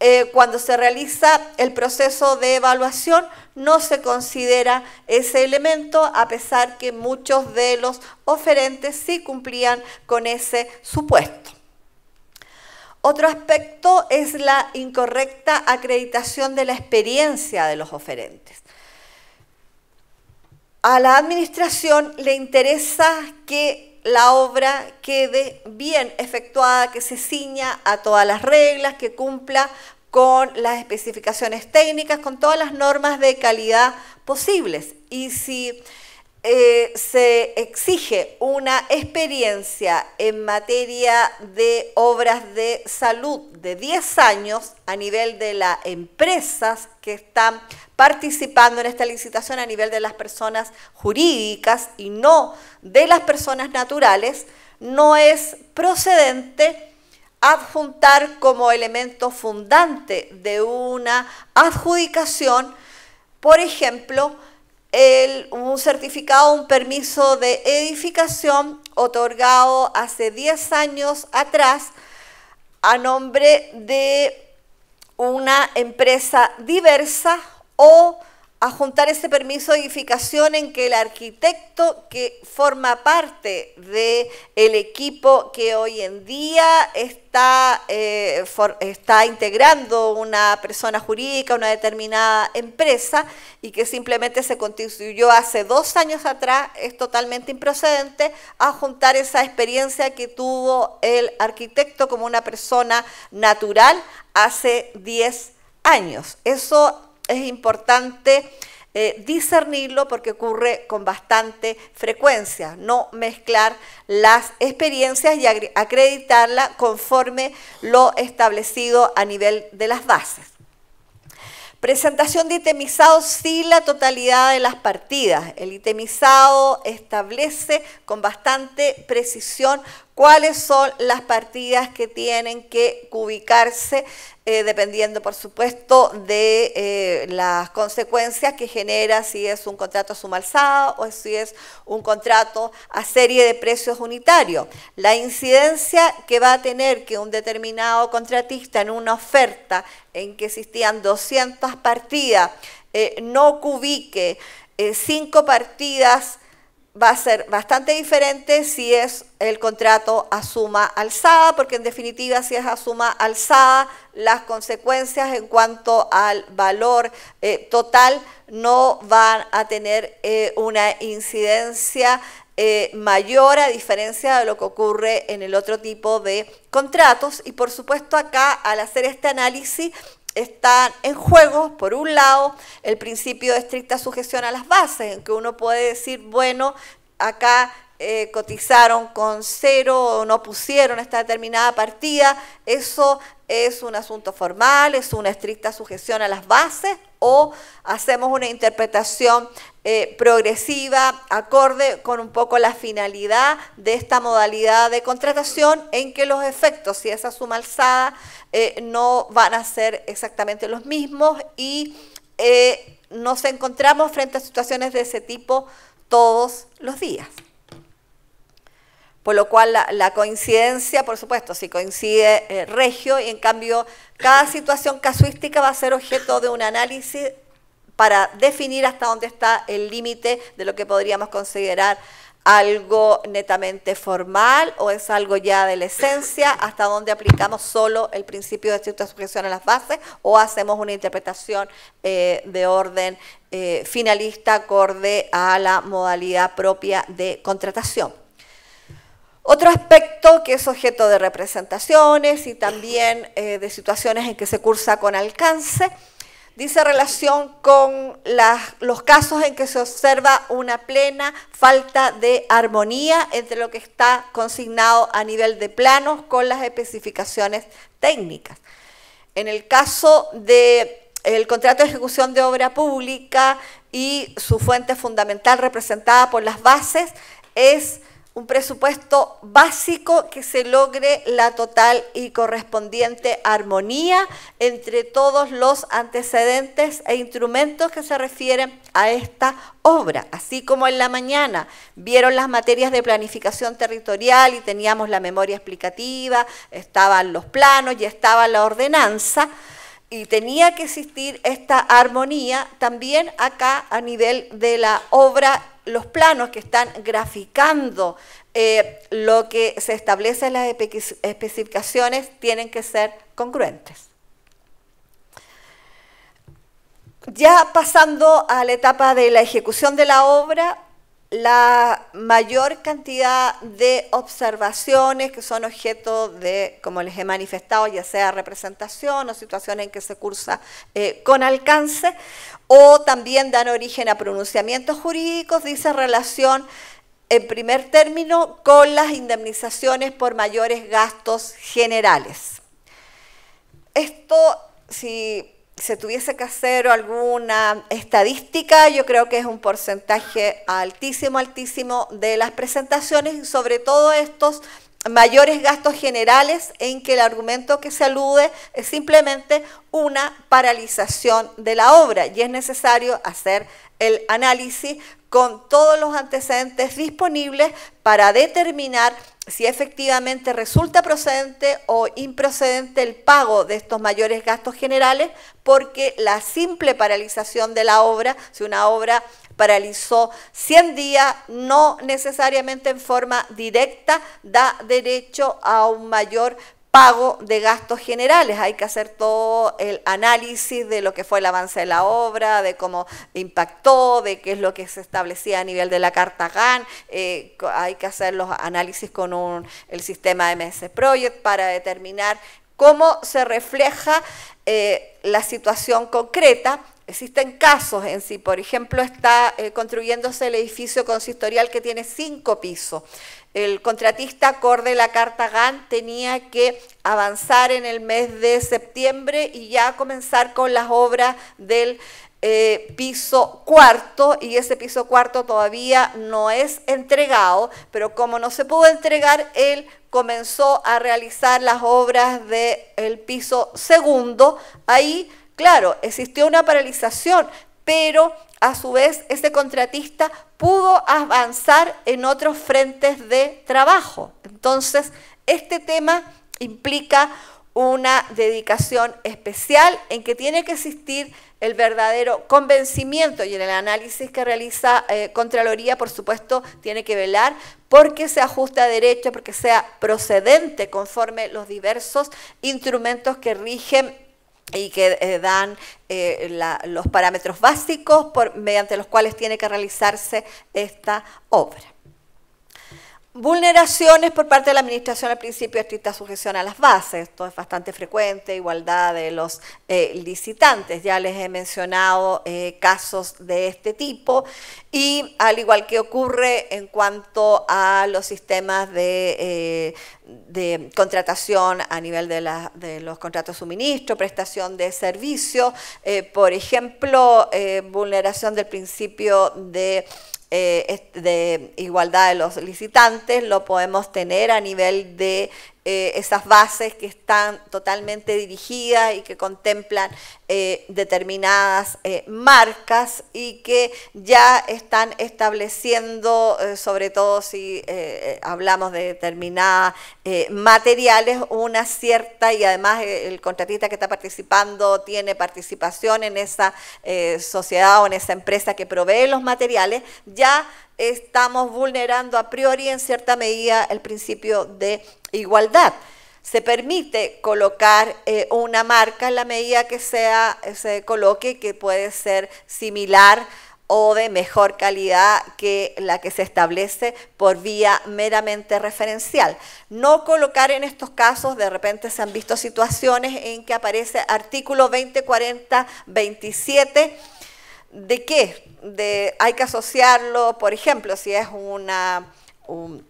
eh, cuando se realiza el proceso de evaluación no se considera ese elemento, a pesar que muchos de los oferentes sí cumplían con ese supuesto. Otro aspecto es la incorrecta acreditación de la experiencia de los oferentes. A la administración le interesa que la obra quede bien efectuada, que se ciña a todas las reglas, que cumpla con las especificaciones técnicas, con todas las normas de calidad posibles. Y si eh, se exige una experiencia en materia de obras de salud de 10 años a nivel de las empresas que están participando en esta licitación a nivel de las personas jurídicas y no de las personas naturales, no es procedente adjuntar como elemento fundante de una adjudicación, por ejemplo, un certificado, un permiso de edificación otorgado hace 10 años atrás a nombre de una empresa diversa o a juntar ese permiso de edificación en que el arquitecto que forma parte del el equipo que hoy en día está, eh, está integrando una persona jurídica, una determinada empresa, y que simplemente se constituyó hace dos años atrás, es totalmente improcedente, a juntar esa experiencia que tuvo el arquitecto como una persona natural hace 10 años. Eso es importante eh, discernirlo porque ocurre con bastante frecuencia, no mezclar las experiencias y acreditarla conforme lo establecido a nivel de las bases. Presentación de itemizados sí, la totalidad de las partidas. El itemizado establece con bastante precisión cuáles son las partidas que tienen que cubicarse, eh, dependiendo, por supuesto, de eh, las consecuencias que genera si es un contrato sumalzado o si es un contrato a serie de precios unitarios. La incidencia que va a tener que un determinado contratista en una oferta en que existían 200 partidas eh, no cubique cinco partidas va a ser bastante diferente si es el contrato a suma alzada, porque en definitiva si es a suma alzada, las consecuencias en cuanto al valor eh, total no van a tener eh, una incidencia eh, mayor a diferencia de lo que ocurre en el otro tipo de contratos. Y por supuesto acá al hacer este análisis están en juego, por un lado, el principio de estricta sujeción a las bases, en que uno puede decir, bueno, acá eh, cotizaron con cero o no pusieron esta determinada partida, eso es un asunto formal, es una estricta sujeción a las bases o hacemos una interpretación eh, progresiva, acorde con un poco la finalidad de esta modalidad de contratación en que los efectos, si esa suma alzada eh, no van a ser exactamente los mismos y eh, nos encontramos frente a situaciones de ese tipo todos los días. Por lo cual la, coincidencia, por supuesto, si coincide eh, regio y en cambio cada situación casuística va a ser objeto de un análisis para definir hasta dónde está el límite de lo que podríamos considerar algo netamente formal o es algo ya de la esencia, hasta donde aplicamos solo el principio de cierta sujeción a las bases o hacemos una interpretación eh, de orden eh, finalista acorde a la modalidad propia de contratación. Otro aspecto que es objeto de representaciones y también eh, de situaciones en que se cursa con alcance dice relación con los casos en que se observa una plena falta de armonía entre lo que está consignado a nivel de planos con las especificaciones técnicas. En el caso de contrato de ejecución de obra pública y su fuente fundamental representada por las bases es un presupuesto básico que se logre la total y correspondiente armonía entre todos los antecedentes e instrumentos que se refieren a esta obra. Así como en la mañana vieron las materias de planificación territorial y teníamos la memoria explicativa, estaban los planos y estaba la ordenanza, y tenía que existir esta armonía también acá a nivel de la obra los planos que están graficando eh, lo que se establece en las especificaciones tienen que ser congruentes. Ya pasando a la etapa de la ejecución de la obra, la mayor cantidad de observaciones que son objeto de, como les he manifestado, ya sea representación o situaciones en que se cursa eh, con alcance, o también dan origen a pronunciamientos jurídicos, dice relación en primer término con las indemnizaciones por mayores gastos generales. Esto, si se tuviese que hacer alguna estadística, yo creo que es un porcentaje altísimo, altísimo de las presentaciones y sobre todo estos mayores gastos generales en que el argumento que se alude es simplemente una paralización de la obra y es necesario hacer el análisis con todos los antecedentes disponibles para determinar si efectivamente resulta procedente o improcedente el pago de estos mayores gastos generales, porque la simple paralización de la obra, si una obra paralizó 100 días, no necesariamente en forma directa, da derecho a un mayor pago de gastos generales. Hay que hacer todo el análisis de lo que fue el avance de la obra, de cómo impactó, de qué es lo que se establecía a nivel de la carta GAN. Eh, hay que hacer los análisis con el sistema MS Project para determinar cómo se refleja eh, la situación concreta Existen casos en sí, por ejemplo, está eh, construyéndose el edificio consistorial que tiene cinco pisos. El contratista, acorde la carta GAN, tenía que avanzar en el mes de septiembre y ya comenzar con las obras del eh, piso cuarto y ese piso cuarto todavía no es entregado, pero como no se pudo entregar, él comenzó a realizar las obras del piso segundo. Ahí Claro, existió una paralización, pero a su vez ese contratista pudo avanzar en otros frentes de trabajo. Entonces, este tema implica una dedicación especial en que tiene que existir el verdadero convencimiento y en el análisis que realiza eh, Contraloría, por supuesto, tiene que velar porque se ajuste a derecho, porque sea procedente conforme los diversos instrumentos que rigen y que eh, dan eh, los parámetros básicos por, mediante los cuales tiene que realizarse esta obra. Vulneraciones por parte de la Administración al principio de estricta sujeción a las bases, esto es bastante frecuente, igualdad de los eh, licitantes, ya les he mencionado eh, casos de este tipo, y al igual que ocurre en cuanto a los sistemas de, eh, contratación a nivel de, de, los contratos de suministro, prestación de servicio, por ejemplo, vulneración del principio de eh, de igualdad de los licitantes, lo podemos tener a nivel de eh, esas bases que están totalmente dirigidas y que contemplan eh, determinadas eh, marcas y que ya están estableciendo, sobre todo si hablamos de determinadas materiales, una cierta y además el contratista que está participando tiene participación en esa sociedad o en esa empresa que provee los materiales, ya estamos vulnerando a priori en cierta medida el principio de igualdad. Se permite colocar eh, una marca en la medida que sea, se coloque que puede ser similar o de mejor calidad que la que se establece por vía meramente referencial. No colocar en estos casos, de repente se han visto situaciones en que aparece artículo 2040 27, ¿de qué? De, hay que asociarlo, por ejemplo, si es una... Un,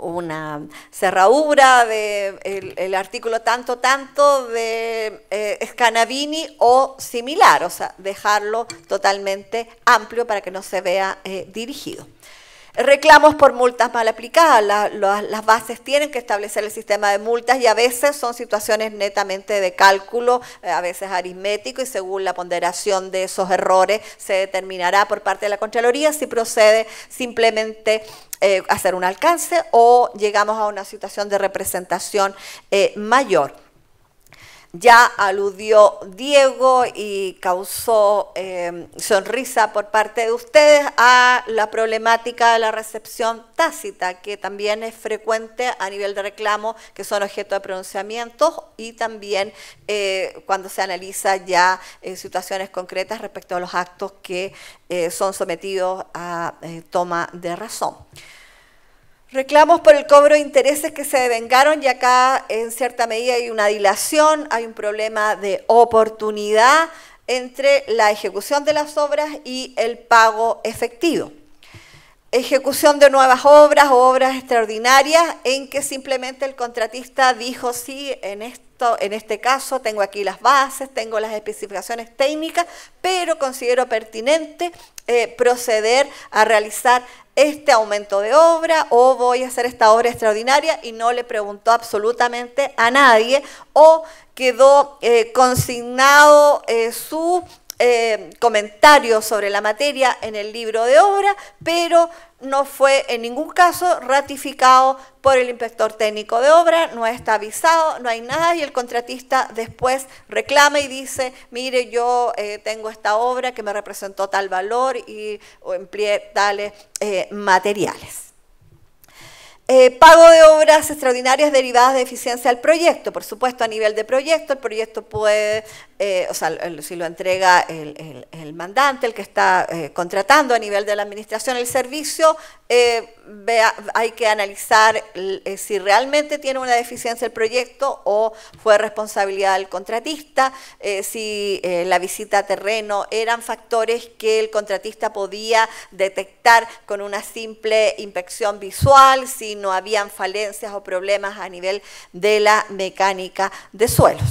una cerradura de el, artículo tanto, tanto de eh, Scanavini o similar, o sea, dejarlo totalmente amplio para que no se vea eh, dirigido reclamos por multas mal aplicadas. las bases tienen que establecer el sistema de multas y a veces son situaciones netamente de cálculo, eh, a veces aritmético y según la ponderación de esos errores se determinará por parte de la Contraloría si procede simplemente eh, hacer un alcance o llegamos a una situación de representación eh, mayor ya aludió Diego y causó em, sonrisa por parte de ustedes a la problemática de la recepción tácita, que también es frecuente a nivel de reclamo, que son objeto de pronunciamientos y también eh, cuando se analiza ya eh, situaciones concretas respecto a los actos que eh, son sometidos a toma de razón. Reclamos por el cobro de intereses que se devengaron y acá en cierta medida hay una dilación, hay un problema de oportunidad entre la ejecución de las obras y el pago efectivo. Ejecución de nuevas obras o obras extraordinarias en que simplemente el contratista dijo, sí, en este en este caso tengo aquí las bases, tengo las especificaciones técnicas, pero considero pertinente eh, proceder a realizar este aumento de obra o voy a hacer esta obra extraordinaria y no le preguntó absolutamente a nadie o quedó eh, consignado eh, su eh, comentarios sobre la materia en el libro de obra, pero no fue en ningún caso ratificado por el inspector técnico de obra, no está avisado, no hay nada y el contratista después reclama y dice, mire, yo eh, tengo esta obra que me representó tal valor y o empleé tales eh, materiales. Eh, pago de obras extraordinarias derivadas de eficiencia al proyecto. Por supuesto, a nivel de proyecto, el proyecto puede, eh, o sea, si lo entrega el, mandante, el que está eh, contratando a nivel de la administración el servicio, vea, hay que analizar si realmente tiene una deficiencia el proyecto o fue responsabilidad del contratista, si la visita a terreno eran factores que el contratista podía detectar con una simple inspección visual, sin no habían falencias o problemas a nivel de la mecánica de suelos.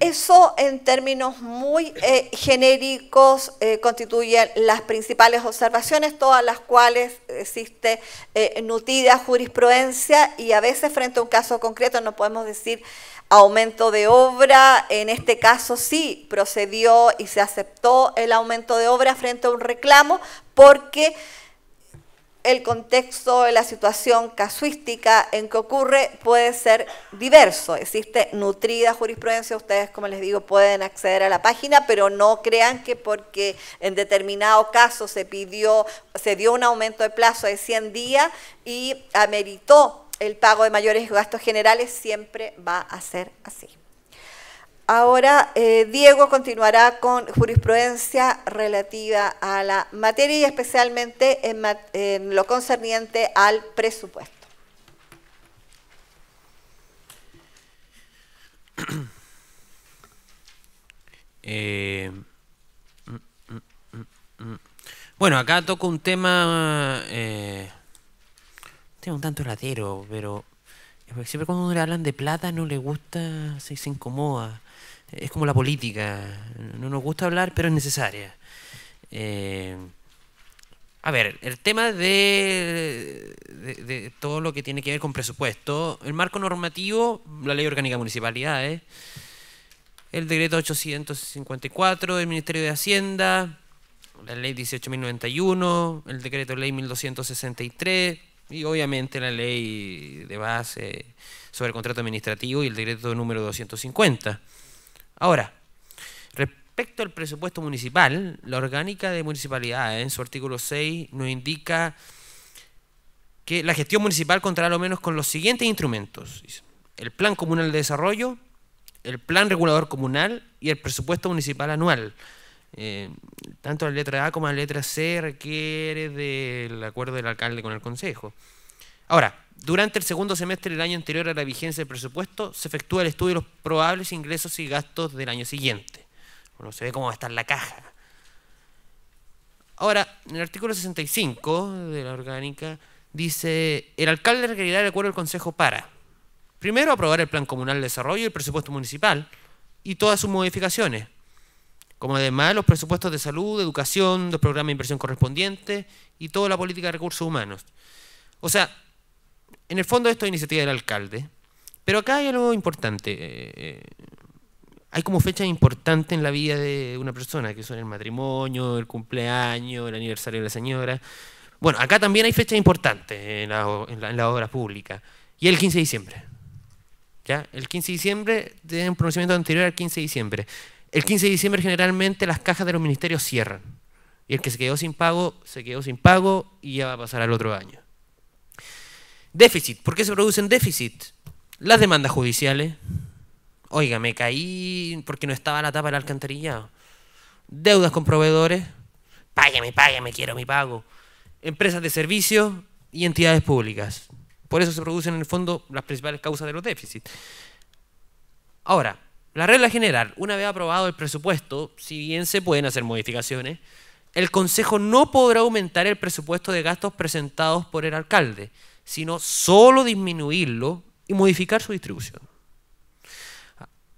Eso en términos muy eh, genéricos eh, constituyen las principales observaciones, todas las cuales existe eh, nutida jurisprudencia y a veces frente a un caso concreto no podemos decir aumento de obra. En este caso sí procedió y se aceptó el aumento de obra frente a un reclamo porque el contexto, la situación casuística en que ocurre puede ser diverso. Existe nutrida jurisprudencia, ustedes, como les digo, pueden acceder a la página, pero no crean que porque en determinado caso se pidió, se dio un aumento de plazo de 100 días y ameritó el pago de mayores gastos generales, siempre va a ser así. Ahora, eh, Diego continuará con jurisprudencia relativa a la materia y especialmente en, lo concerniente al presupuesto. Eh, bueno, acá toco un tema... Eh, tengo un tanto latero, pero... Siempre cuando le hablan de plata no le gusta, se incomoda es como la política, no nos gusta hablar, pero es necesaria. Eh, a ver, el tema de, todo lo que tiene que ver con presupuesto, el marco normativo, la Ley Orgánica de Municipalidades, el Decreto 854 del Ministerio de Hacienda, la Ley 18.091, el Decreto Ley 1263 y obviamente la Ley de Base sobre el Contrato Administrativo y el Decreto número 250. Ahora, respecto al presupuesto municipal, la orgánica de municipalidad ¿eh? en su artículo 6, nos indica que la gestión municipal contará lo menos con los siguientes instrumentos. El Plan Comunal de Desarrollo, el Plan Regulador Comunal y el Presupuesto Municipal Anual. Eh, tanto la letra A como la letra C requiere del acuerdo del alcalde con el Consejo. Ahora, durante el segundo semestre del año anterior a la vigencia del presupuesto, se efectúa el estudio de los probables ingresos y gastos del año siguiente. Bueno, se ve cómo va a estar la caja. Ahora, en el artículo 65 de la orgánica dice, el alcalde requerirá el acuerdo del Consejo para, primero, aprobar el Plan Comunal de Desarrollo y el presupuesto municipal y todas sus modificaciones, como además los presupuestos de salud, educación, los programas de inversión correspondientes y toda la política de recursos humanos. O sea, en el fondo esto es iniciativa del alcalde, pero acá hay algo importante. Eh, eh, hay como fechas importantes en la vida de una persona, que son el matrimonio, el cumpleaños, el aniversario de la señora. Bueno, acá también hay fechas importantes en la, obra pública. Y el 15 de diciembre. ¿Ya? El 15 de diciembre, tiene un pronunciamiento anterior al 15 de diciembre. El 15 de diciembre generalmente las cajas de los ministerios cierran. Y el que se quedó sin pago, se quedó sin pago y ya va a pasar al otro año. Déficit. ¿Por qué se producen déficit? Las demandas judiciales. Oiga, me caí porque no estaba la tapa del alcantarillado. Deudas con proveedores. Págame, págame, quiero mi pago. Empresas de servicios y entidades públicas. Por eso se producen en el fondo las principales causas de los déficits. Ahora, la regla general, una vez aprobado el presupuesto, si bien se pueden hacer modificaciones, el Consejo no podrá aumentar el presupuesto de gastos presentados por el alcalde sino solo disminuirlo y modificar su distribución.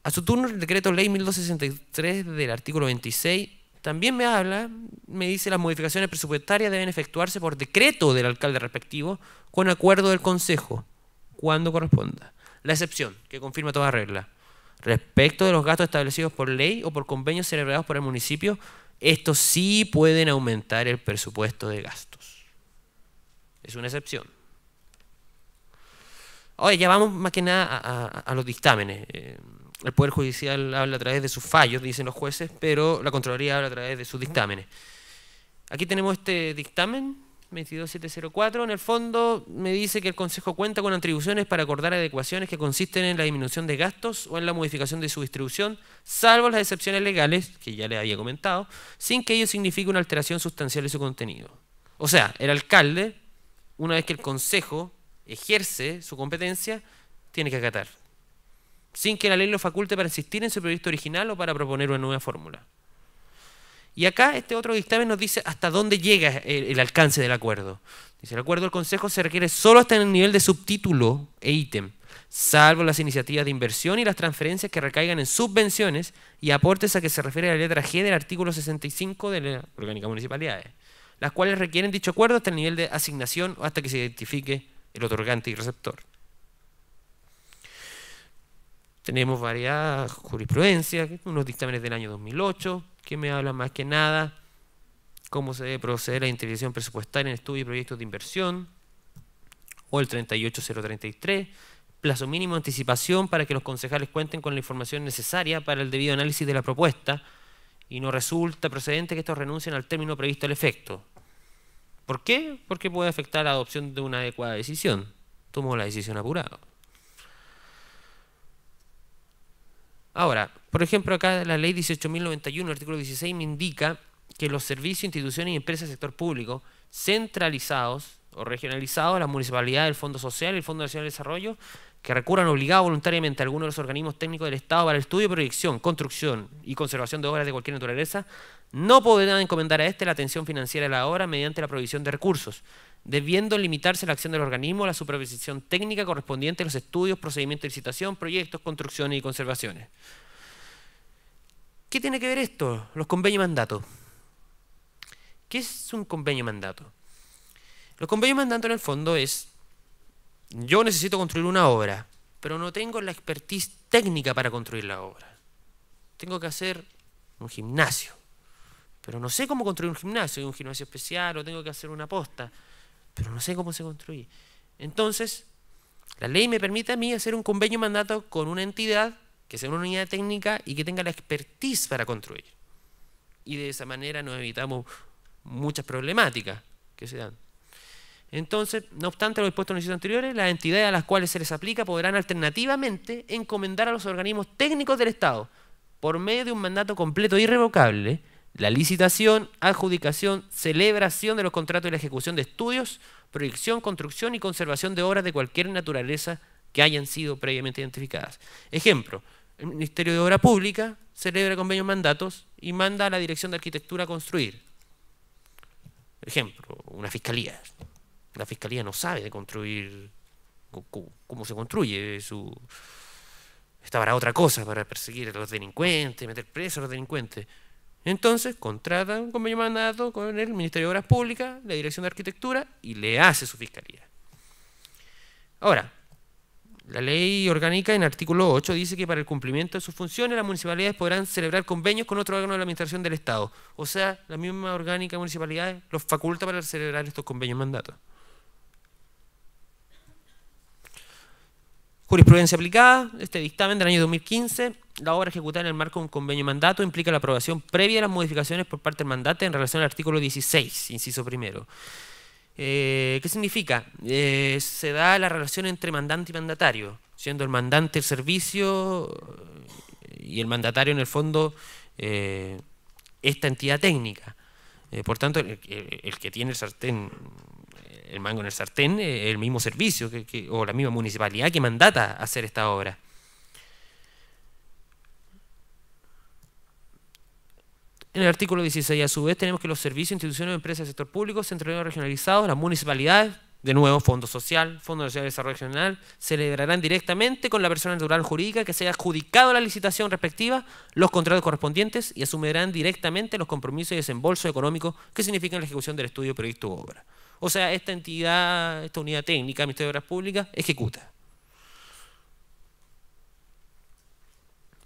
A su turno, el decreto ley 1263 del artículo 26 también me habla, me dice las modificaciones presupuestarias deben efectuarse por decreto del alcalde respectivo con acuerdo del Consejo, cuando corresponda. La excepción, que confirma toda regla. Respecto de los gastos establecidos por ley o por convenios celebrados por el municipio, estos sí pueden aumentar el presupuesto de gastos. Es una excepción. Oye, ya vamos más que nada a, los dictámenes. Eh, el Poder Judicial habla a través de sus fallos, dicen los jueces, pero la Contraloría habla a través de sus dictámenes. Aquí tenemos este dictamen, 22704, en el fondo me dice que el Consejo cuenta con atribuciones para acordar adecuaciones que consisten en la disminución de gastos o en la modificación de su distribución, salvo las excepciones legales, que ya le había comentado, sin que ello signifique una alteración sustancial de su contenido. O sea, el alcalde, una vez que el Consejo ejerce su competencia, tiene que acatar, sin que la ley lo faculte para insistir en su proyecto original o para proponer una nueva fórmula. Y acá este otro dictamen nos dice hasta dónde llega el, alcance del acuerdo. Dice, el acuerdo del Consejo se requiere solo hasta el nivel de subtítulo e ítem, salvo las iniciativas de inversión y las transferencias que recaigan en subvenciones y aportes a que se refiere la letra G del artículo 65 de la Orgánica Municipalidades, las cuales requieren dicho acuerdo hasta el nivel de asignación o hasta que se identifique el otorgante y receptor. Tenemos varias jurisprudencias, unos dictámenes del año 2008, que me hablan más que nada cómo se debe proceder a la intervención presupuestaria en estudio y proyectos de inversión, o el 38033, plazo mínimo de anticipación para que los concejales cuenten con la información necesaria para el debido análisis de la propuesta y no resulta procedente que estos renuncien al término previsto al efecto. ¿Por qué? Porque puede afectar la adopción de una adecuada decisión. Tomó la decisión apurada. Ahora, por ejemplo, acá la ley 18.091, artículo 16, me indica que los servicios, instituciones y empresas del sector público centralizados o regionalizados, las municipalidades, el Fondo Social, y el Fondo Nacional de Desarrollo, que recurran obligados voluntariamente a alguno de los organismos técnicos del Estado para el estudio, proyección, construcción y conservación de obras de cualquier naturaleza, no podrán encomendar a este la atención financiera de la obra mediante la provisión de recursos, debiendo limitarse la acción del organismo a la supervisión técnica correspondiente a los estudios, procedimientos de licitación, proyectos, construcciones y conservaciones. ¿Qué tiene que ver esto? Los convenios mandato. ¿Qué es un convenio mandato? Los convenios mandato en el fondo es, yo necesito construir una obra, pero no tengo la expertise técnica para construir la obra. Tengo que hacer un gimnasio pero no sé cómo construir un gimnasio, un gimnasio especial o tengo que hacer una posta, pero no sé cómo se construye. Entonces, la ley me permite a mí hacer un convenio mandato con una entidad que sea una unidad técnica y que tenga la expertise para construir. Y de esa manera nos evitamos muchas problemáticas que se dan. Entonces, no obstante lo expuesto en los anteriores, las entidades a las cuales se les aplica podrán alternativamente encomendar a los organismos técnicos del Estado, por medio de un mandato completo e irrevocable, la licitación, adjudicación, celebración de los contratos y la ejecución de estudios, proyección, construcción y conservación de obras de cualquier naturaleza que hayan sido previamente identificadas. Ejemplo, el Ministerio de Obra Pública celebra convenios mandatos y manda a la Dirección de Arquitectura a construir. Ejemplo, una fiscalía. La fiscalía no sabe de construir cómo se construye su, está otra cosa, para perseguir a los delincuentes, meter presos a los delincuentes. Entonces contrata un convenio mandato con el Ministerio de Obras Públicas, la Dirección de Arquitectura y le hace su fiscalía. Ahora, la ley orgánica en artículo 8 dice que para el cumplimiento de sus funciones las municipalidades podrán celebrar convenios con otro órgano de la administración del Estado. O sea, la misma orgánica municipalidades los faculta para celebrar estos convenios mandatos. Jurisprudencia aplicada, este dictamen del año 2015 la obra ejecutada en el marco de un convenio mandato implica la aprobación previa de las modificaciones por parte del mandante en relación al artículo 16, inciso primero. Eh, ¿Qué significa? Eh, se da la relación entre mandante y mandatario, siendo el mandante el servicio eh, y el mandatario en el fondo esta entidad técnica. por tanto, el, que tiene el sartén, el mango en el sartén, el mismo servicio o la misma municipalidad que mandata hacer esta obra. En el artículo 16, a su vez, tenemos que los servicios, instituciones, empresas del sector público, centros regionalizados, las municipalidades, de nuevo, Fondo Social, Fondo Social de Desarrollo Regional, celebrarán directamente con la persona natural jurídica que se haya adjudicado la licitación respectiva los contratos correspondientes y asumirán directamente los compromisos y desembolso económico que significan la ejecución del estudio, proyecto obra. O sea, esta entidad, esta unidad técnica, Ministerio de Obras Públicas, ejecuta.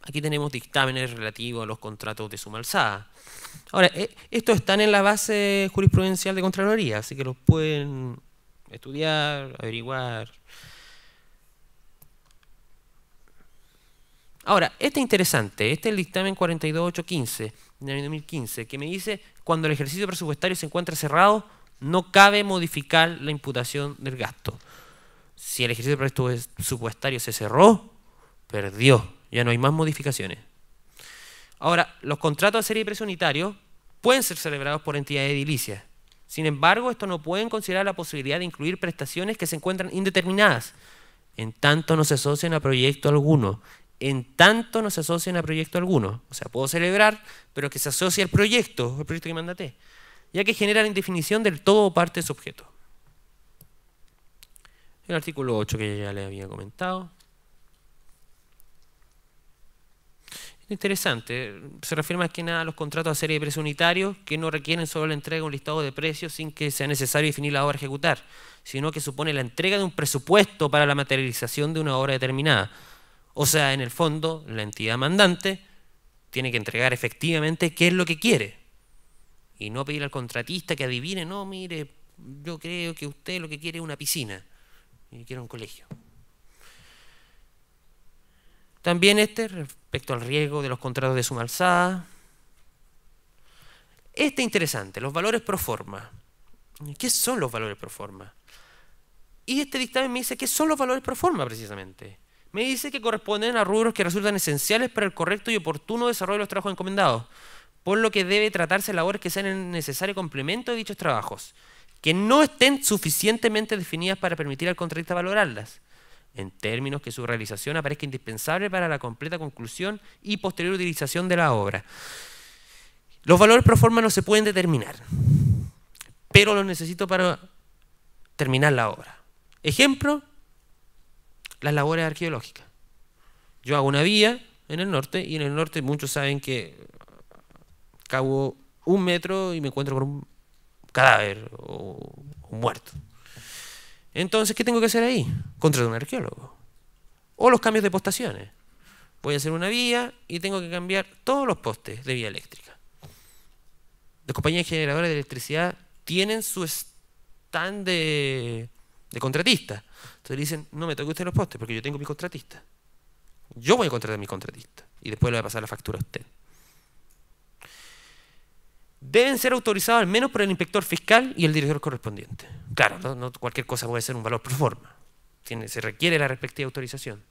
Aquí tenemos dictámenes relativos a los contratos de suma alzada. Ahora, eh, estos están en la base jurisprudencial de Contraloría, así que los pueden estudiar, averiguar. Ahora, este es interesante, este es el dictamen 42815 del año 2015, que me dice, cuando el ejercicio presupuestario se encuentra cerrado, no cabe modificar la imputación del gasto. Si el ejercicio presupuestario se cerró, perdió ya no hay más modificaciones. Ahora, los contratos de serie precio unitario pueden ser celebrados por entidades edilicias. Sin embargo, esto no pueden considerar la posibilidad de incluir prestaciones que se encuentran indeterminadas, en tanto no se asocien a proyecto alguno. En tanto no se asocien a proyecto alguno. O sea, puedo celebrar, pero que se asocie al proyecto, el proyecto que mandaté, ya que genera la indefinición del todo o parte de su objeto. El artículo 8 que ya le había comentado. Interesante, se refiere más que nada a los contratos a serie de precios unitarios que no requieren solo la entrega de un listado de precios sin que sea necesario definir la obra a ejecutar, sino que supone la entrega de un presupuesto para la materialización de una obra determinada. O sea, en el fondo, la entidad mandante tiene que entregar efectivamente qué es lo que quiere y no pedir al contratista que adivine, no, mire, yo creo que usted lo que quiere es una piscina y quiere un colegio. También este respecto al riesgo de los contratos de suma alzada. Este interesante, los valores pro forma. ¿Qué son los valores pro forma? Y este dictamen me dice qué son los valores pro forma precisamente. Me dice que corresponden a rubros que resultan esenciales para el correcto y oportuno desarrollo de los trabajos encomendados, por lo que debe tratarse labores que sean el necesario complemento de dichos trabajos, que no estén suficientemente definidas para permitir al contratista valorarlas en términos que su realización aparezca indispensable para la completa conclusión y posterior utilización de la obra. Los valores pro forma no se pueden determinar, pero los necesito para terminar la obra. Ejemplo, las labores arqueológicas. Yo hago una vía en el norte y en el norte muchos saben que cabo un metro y me encuentro con un cadáver o un muerto. Entonces, ¿qué tengo que hacer ahí? Contratar un arqueólogo. O los cambios de postaciones. Voy a hacer una vía y tengo que cambiar todos los postes de vía eléctrica. Las compañías generadoras de electricidad tienen su stand de, de contratista. Entonces dicen, no me toque usted los postes porque yo tengo mi contratista. Yo voy a contratar a mi contratista y después le voy a pasar la factura a usted deben ser autorizados al menos por el inspector fiscal y el director correspondiente. Claro, no, cualquier cosa puede ser un valor por forma. se requiere la respectiva autorización.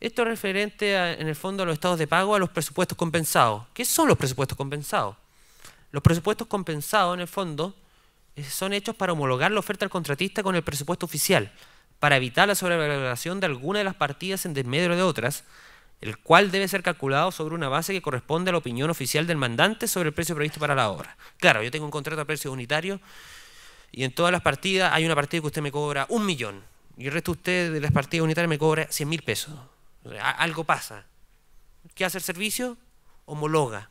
Esto es referente en el fondo a los estados de pago, a los presupuestos compensados. ¿Qué son los presupuestos compensados? Los presupuestos compensados, en el fondo, son hechos para homologar la oferta al contratista con el presupuesto oficial, para evitar la sobrevaloración de alguna de las partidas en desmedro de otras, el cual debe ser calculado sobre una base que corresponde a la opinión oficial del mandante sobre el precio previsto para la obra. Claro, yo tengo un contrato a precio unitario y en todas las partidas hay una partida que usted me cobra un millón y el resto de usted de las partidas unitarias me cobra 100 mil pesos. algo pasa. ¿Qué hace el servicio? Homologa,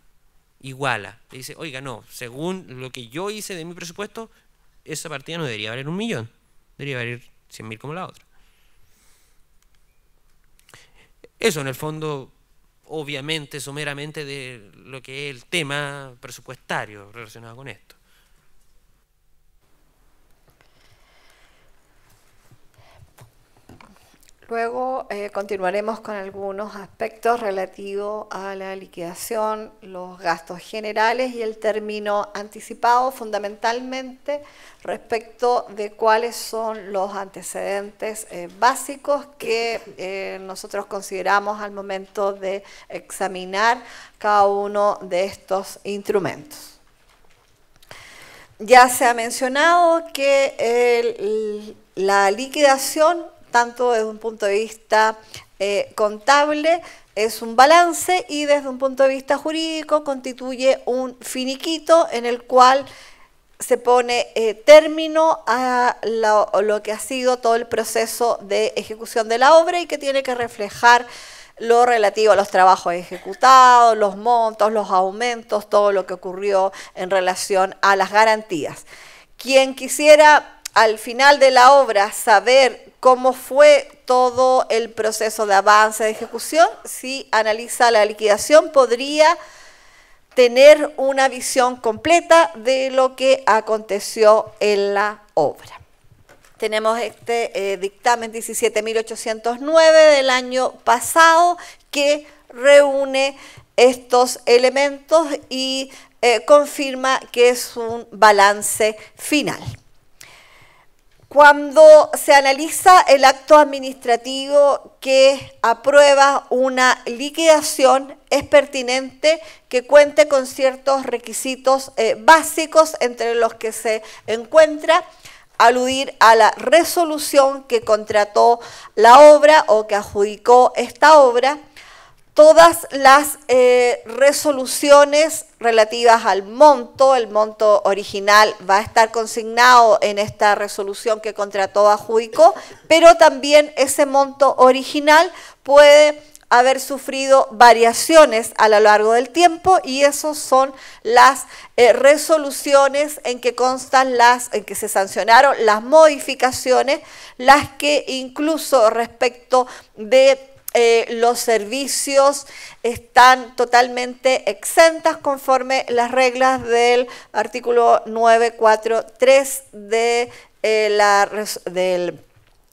iguala. Le dice, oiga, no, según lo que yo hice de mi presupuesto, esa partida no debería valer un millón, debería valer 100 mil como la otra. Eso en el fondo, obviamente, someramente de lo que es el tema presupuestario relacionado con esto. Luego eh, continuaremos con algunos aspectos relativos a la liquidación, los gastos generales y el término anticipado, fundamentalmente respecto de cuáles son los antecedentes eh, básicos que eh, nosotros consideramos al momento de examinar cada uno de estos instrumentos. Ya se ha mencionado que la liquidación tanto desde un punto de vista eh, contable, es un balance y desde un punto de vista jurídico constituye un finiquito en el cual se pone eh, término a lo, lo, que ha sido todo el proceso de ejecución de la obra y que tiene que reflejar lo relativo a los trabajos ejecutados, los montos, los aumentos, todo lo que ocurrió en relación a las garantías. Quien quisiera al final de la obra saber cómo fue todo el proceso de avance, de ejecución, si analiza la liquidación, podría tener una visión completa de lo que aconteció en la obra. Tenemos este eh, dictamen 17.809 del año pasado que reúne estos elementos y eh, confirma que es un balance final cuando se analiza el acto administrativo que aprueba una liquidación, es pertinente que cuente con ciertos requisitos eh, básicos entre los que se encuentra aludir a la resolución que contrató la obra o que adjudicó esta obra todas las eh, resoluciones relativas al monto. El monto original va a estar consignado en esta resolución que contrató a adjudicó, pero también ese monto original puede haber sufrido variaciones a lo largo del tiempo y esas son las eh, resoluciones en que constan las, en que se sancionaron las modificaciones, las que incluso respecto de eh, los servicios están totalmente exentas conforme las reglas del artículo 943 de, eh, del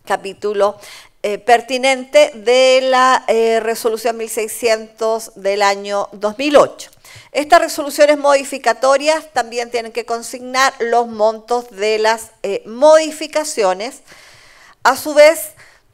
capítulo eh, pertinente de la resolución 1600 del año 2008. Estas resoluciones modificatorias también tienen que consignar los montos de las modificaciones. A su vez,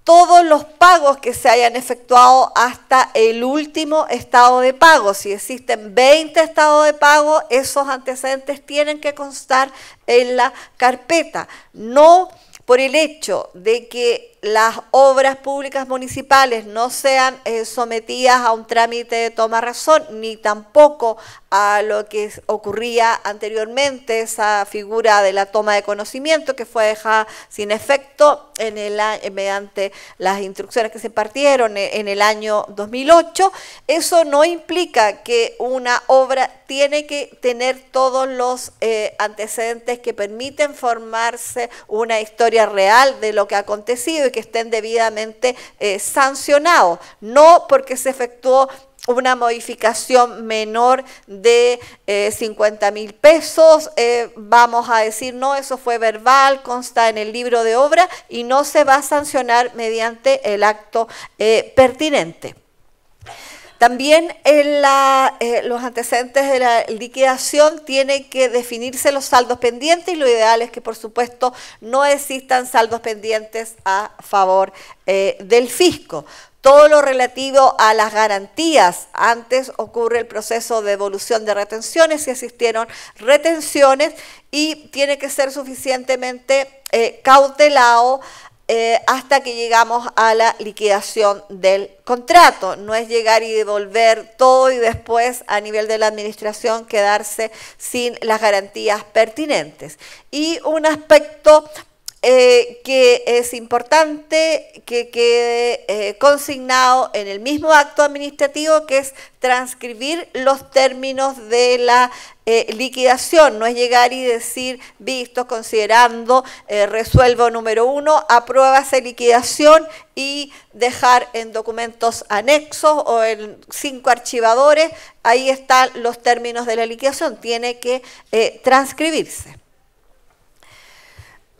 todos los pagos que se hayan efectuado hasta el último estado de pago. Si existen 20 estados de pago, esos antecedentes tienen que constar en la carpeta. No por el hecho de que las obras públicas municipales no sean eh, sometidas a un trámite de toma razón, ni tampoco a lo que ocurría anteriormente, esa figura de la toma de conocimiento que fue dejada sin efecto en el, mediante las instrucciones que se partieron eh, en el año 2008. Eso no implica que una obra tiene que tener todos los eh, antecedentes que permiten formarse una historia real de lo que ha acontecido que estén debidamente eh, sancionados, no porque se efectuó una modificación menor de eh, 50 mil pesos, eh, vamos a decir, no, eso fue verbal, consta en el libro de obra y no se va a sancionar mediante el acto eh, pertinente. También en eh, los antecedentes de la liquidación tienen que definirse los saldos pendientes y lo ideal es que por supuesto no existan saldos pendientes a favor eh, del fisco todo lo relativo a las garantías. Antes ocurre el proceso de evolución de retenciones, si existieron retenciones y tiene que ser suficientemente eh, cautelado eh, hasta que llegamos a la liquidación del contrato. No es llegar y devolver todo y después a nivel de la administración quedarse sin las garantías pertinentes. Y un aspecto eh, que es importante que quede eh, consignado en el mismo acto administrativo que es transcribir los términos de la eh, liquidación, no es llegar y decir, visto, considerando, resuelvo número uno, aprueba esa liquidación y dejar en documentos anexos o en cinco archivadores, ahí están los términos de la liquidación, tiene que transcribirse.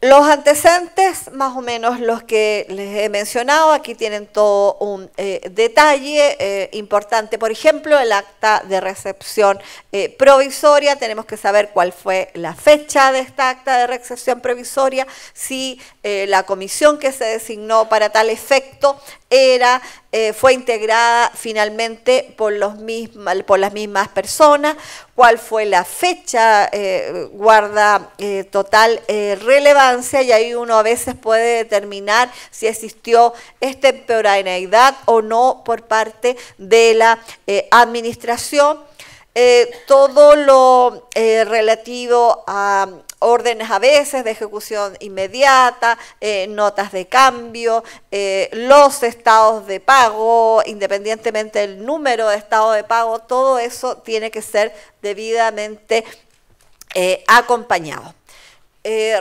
Los antecedentes, más o menos los que les he mencionado, aquí tienen todo un eh, detalle eh, importante. Por ejemplo, el acta de recepción eh, provisoria, tenemos que saber cuál fue la fecha de esta acta de recepción provisoria, si la comisión que se designó para tal efecto era, eh, fue integrada finalmente por, los por las mismas personas, cuál fue la fecha, eh, guarda eh, total relevancia y ahí uno a veces puede determinar si existió esta extemporaneidad o no por parte de la administración. todo lo relativo a, órdenes a veces de ejecución inmediata, eh, notas de cambio, eh, los estados de pago, independientemente del número de estado de pago, todo eso tiene que ser debidamente eh, acompañado.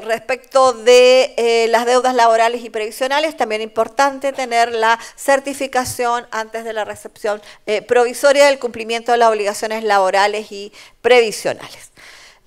respecto de las deudas laborales y previsionales, también es importante tener la certificación antes de la recepción provisoria del cumplimiento de las obligaciones laborales y previsionales.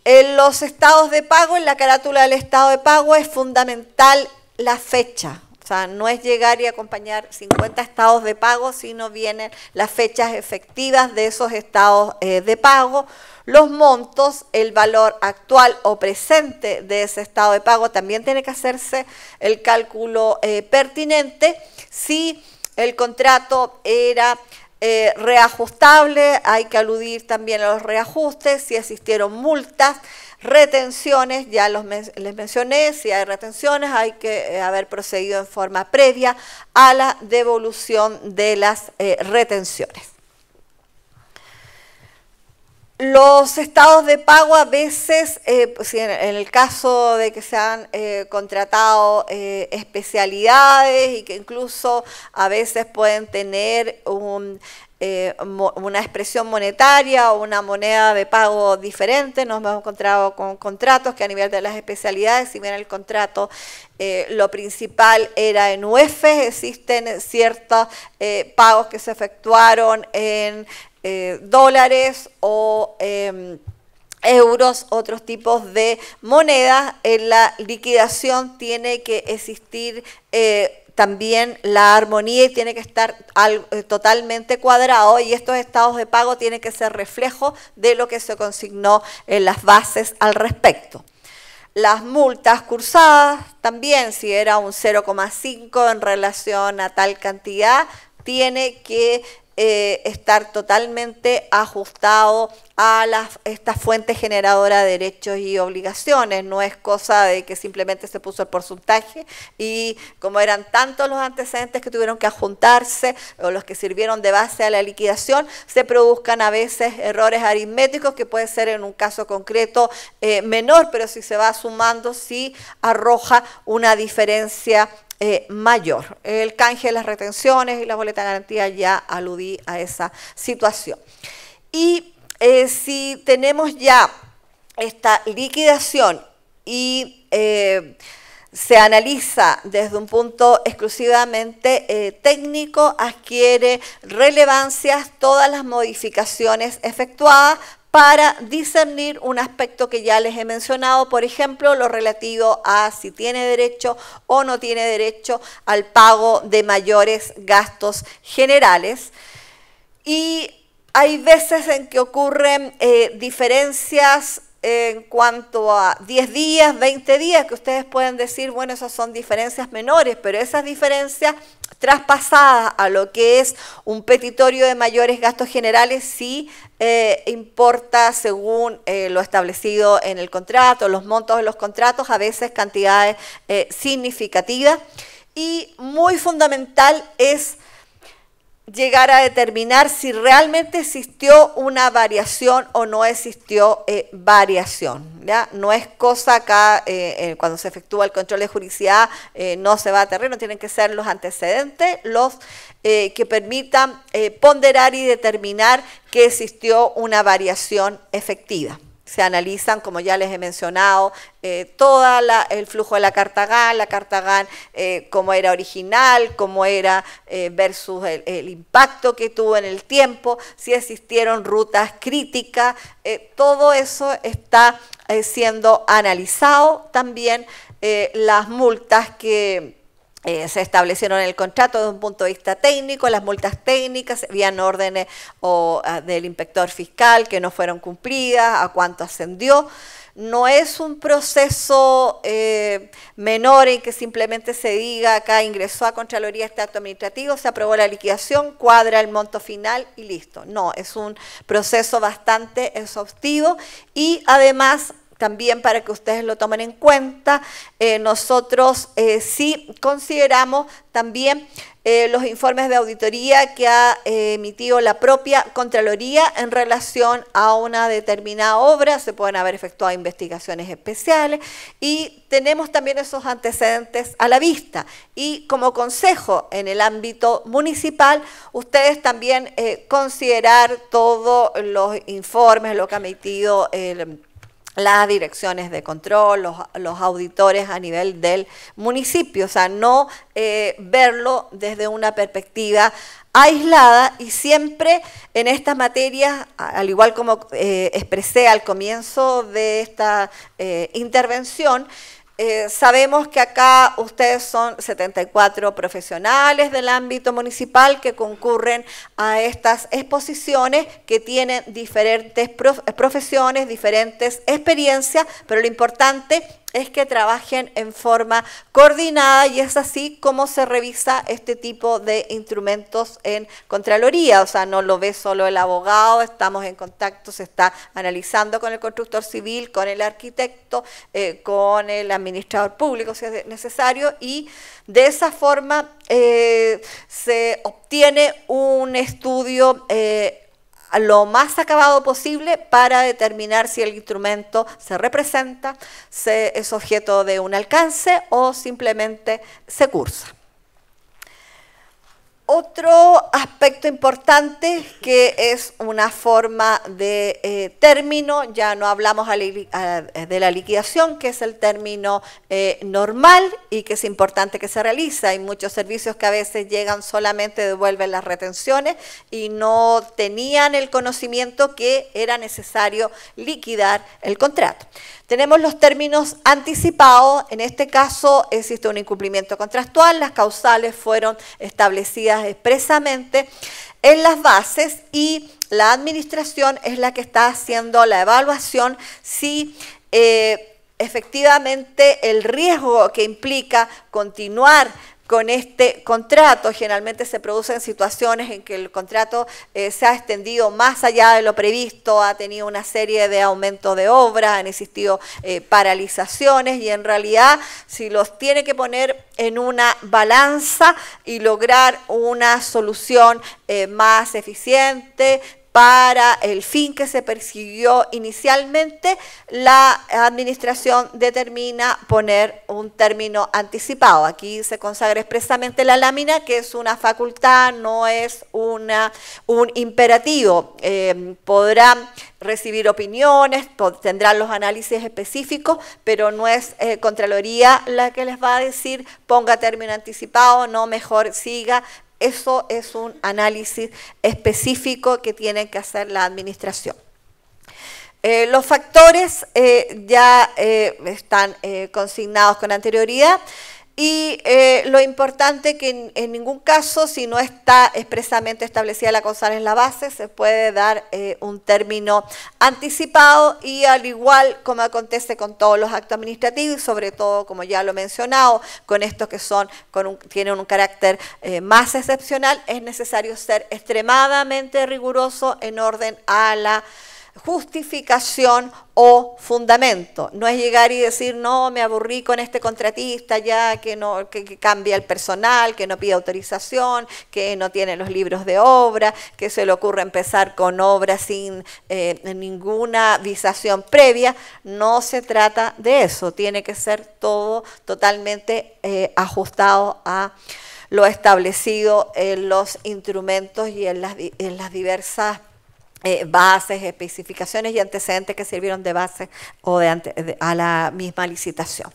En los estados de pago, en la carátula del estado de pago es fundamental la fecha. O sea, no es llegar y acompañar 50 estados de pago, sino vienen las fechas efectivas de esos estados eh, de pago, los montos, el valor actual o presente de ese estado de pago. También tiene que hacerse el cálculo eh, pertinente si el contrato era eh, reajustable, hay que aludir también a los reajustes, si existieron multas, retenciones, ya los les mencioné, si hay retenciones hay que eh, haber procedido en forma previa a la devolución de las eh, retenciones. Los estados de pago a veces, eh, pues, en el caso de que se han eh, contratado eh, especialidades y que incluso a veces pueden tener un, una expresión monetaria o una moneda de pago diferente, nos hemos encontrado con contratos que a nivel de las especialidades, si bien el contrato lo principal era en UEF, e, existen ciertos pagos que se efectuaron en eh, dólares o em, euros, otros tipos de monedas, en la liquidación tiene que existir eh, también la armonía y tiene que estar eh, totalmente cuadrado y estos estados de pago tienen que ser reflejo de lo que se consignó en las bases al respecto. Las multas cursadas también, si era un 0,5 en relación a tal cantidad, tiene que eh, estar totalmente ajustado a esta fuente generadora de derechos y obligaciones. No es cosa de que simplemente se puso el porcentaje y como eran tantos los antecedentes que tuvieron que adjuntarse o los que sirvieron de base a la liquidación, se produzcan a veces errores aritméticos que puede ser en un caso concreto eh, menor, pero si se va sumando, sí arroja una diferencia eh, mayor. El canje de las retenciones y la boleta de garantía, ya aludí a esa situación. Y eh, si tenemos ya esta liquidación y eh, se analiza desde un punto exclusivamente técnico, adquiere relevancias todas las modificaciones efectuadas para discernir un aspecto que ya les he mencionado, por ejemplo, lo relativo a si tiene derecho o no tiene derecho al pago de mayores gastos generales. Y hay veces en que ocurren eh, diferencias en cuanto a 10 días, 20 días, que ustedes pueden decir, bueno, esas son diferencias menores, pero esas diferencias traspasadas a lo que es un petitorio de mayores gastos generales sí eh, importa según eh, lo establecido en el contrato, los montos de los contratos, a veces cantidades eh, significativas. Y muy fundamental es llegar a determinar si realmente existió una variación o no existió eh, variación. ¿ya? No es cosa acá, eh, eh, cuando se efectúa el control de juridicidad, no se va a terreno, tienen que ser los antecedentes los que permitan ponderar y determinar que existió una variación efectiva se analizan, como ya les he mencionado, eh, todo el flujo de la Cartagán, la Cartagán eh, como era original, cómo era eh, versus el, impacto que tuvo en el tiempo, si existieron rutas críticas, todo eso está siendo analizado. También las multas que eh, se establecieron el contrato desde un punto de vista técnico, las multas técnicas, habían órdenes o, ah, del inspector fiscal que no fueron cumplidas, a cuánto ascendió. No es un proceso eh, menor en que simplemente se diga acá ingresó a Contraloría este acto administrativo, se aprobó la liquidación, cuadra el monto final y listo. No, es un proceso bastante exhaustivo y además también para que ustedes lo tomen en cuenta. Eh, nosotros eh, sí consideramos también eh, los informes de auditoría que ha emitido la propia Contraloría en relación a una determinada obra. Se pueden haber efectuado investigaciones especiales y tenemos también esos antecedentes a la vista. Y como consejo en el ámbito municipal, ustedes también considerar todos los informes, lo que ha emitido el las direcciones de control, los, auditores a nivel del municipio, o sea, no eh, verlo desde una perspectiva aislada y siempre en estas materias, al igual como eh, expresé al comienzo de esta eh, intervención, eh, sabemos que acá ustedes son 74 profesionales del ámbito municipal que concurren a estas exposiciones que tienen diferentes eh, profesiones, diferentes experiencias, pero lo importante es que trabajen en forma coordinada y es así como se revisa este tipo de instrumentos en Contraloría, o sea, no lo ve solo el abogado, estamos en contacto, se está analizando con el constructor civil, con el arquitecto, eh, con el administrador público, si es necesario, y de esa forma eh, se obtiene un estudio eh, lo más acabado posible para determinar si el instrumento se representa, se es objeto de un alcance o simplemente se cursa. Otro aspecto importante que es una forma de eh, término, ya no hablamos eh, de la liquidación, que es el término eh, normal y que es importante que se realiza. Hay muchos servicios que a veces llegan solamente, devuelven las retenciones y no tenían el conocimiento que era necesario liquidar el contrato. Tenemos los términos anticipados, en este caso existe un incumplimiento contractual, las causales fueron establecidas expresamente en las bases y la administración es la que está haciendo la evaluación si... Eh, efectivamente el riesgo que implica continuar con este contrato. Generalmente se producen situaciones en que el contrato eh, se ha extendido más allá de lo previsto, ha tenido una serie de aumentos de obra, han existido eh, paralizaciones y en realidad si los tiene que poner en una balanza y lograr una solución eh, más eficiente, para el fin que se persiguió inicialmente, la administración determina poner un término anticipado. Aquí se consagra expresamente la lámina, que es una facultad, no es una, un imperativo. Em, podrán recibir opiniones, tendrán los análisis específicos, pero no es eh, Contraloría la que les va a decir ponga término anticipado, no mejor siga eso es un análisis específico que tiene que hacer la administración. Eh, los factores eh, ya eh, están consignados con anterioridad. Y eh, lo importante que en, ningún caso, si no está expresamente establecida la causal en la base, se puede dar eh, un término anticipado y al igual como acontece con todos los actos administrativos, sobre todo como ya lo he mencionado, con estos que son con un, tienen un carácter eh, más excepcional, es necesario ser extremadamente riguroso en orden a la justificación o fundamento. No es llegar y decir, no, me aburrí con este contratista ya que no que, cambia el personal, que no pide autorización, que no tiene los libros de obra, que se le ocurre empezar con obra sin eh, ninguna visación previa. No se trata de eso, tiene que ser todo totalmente eh, ajustado a lo establecido en los instrumentos y en en las diversas eh, bases, especificaciones y antecedentes que sirvieron de base o de, a la misma licitación.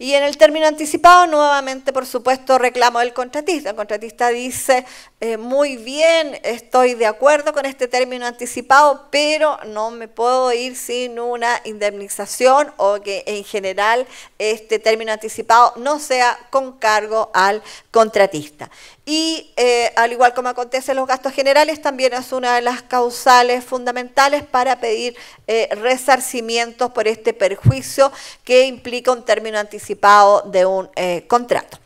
Y en el término anticipado, nuevamente, por supuesto, reclamo del contratista. El contratista dice, eh, muy bien, estoy de acuerdo con este término anticipado, pero no me puedo ir sin una indemnización o que en general este término anticipado no sea con cargo al contratista. Y eh, al igual como acontece en los gastos generales, también es una de las causales fundamentales para pedir eh, resarcimientos por este perjuicio que implica un término anticipado de un contrato.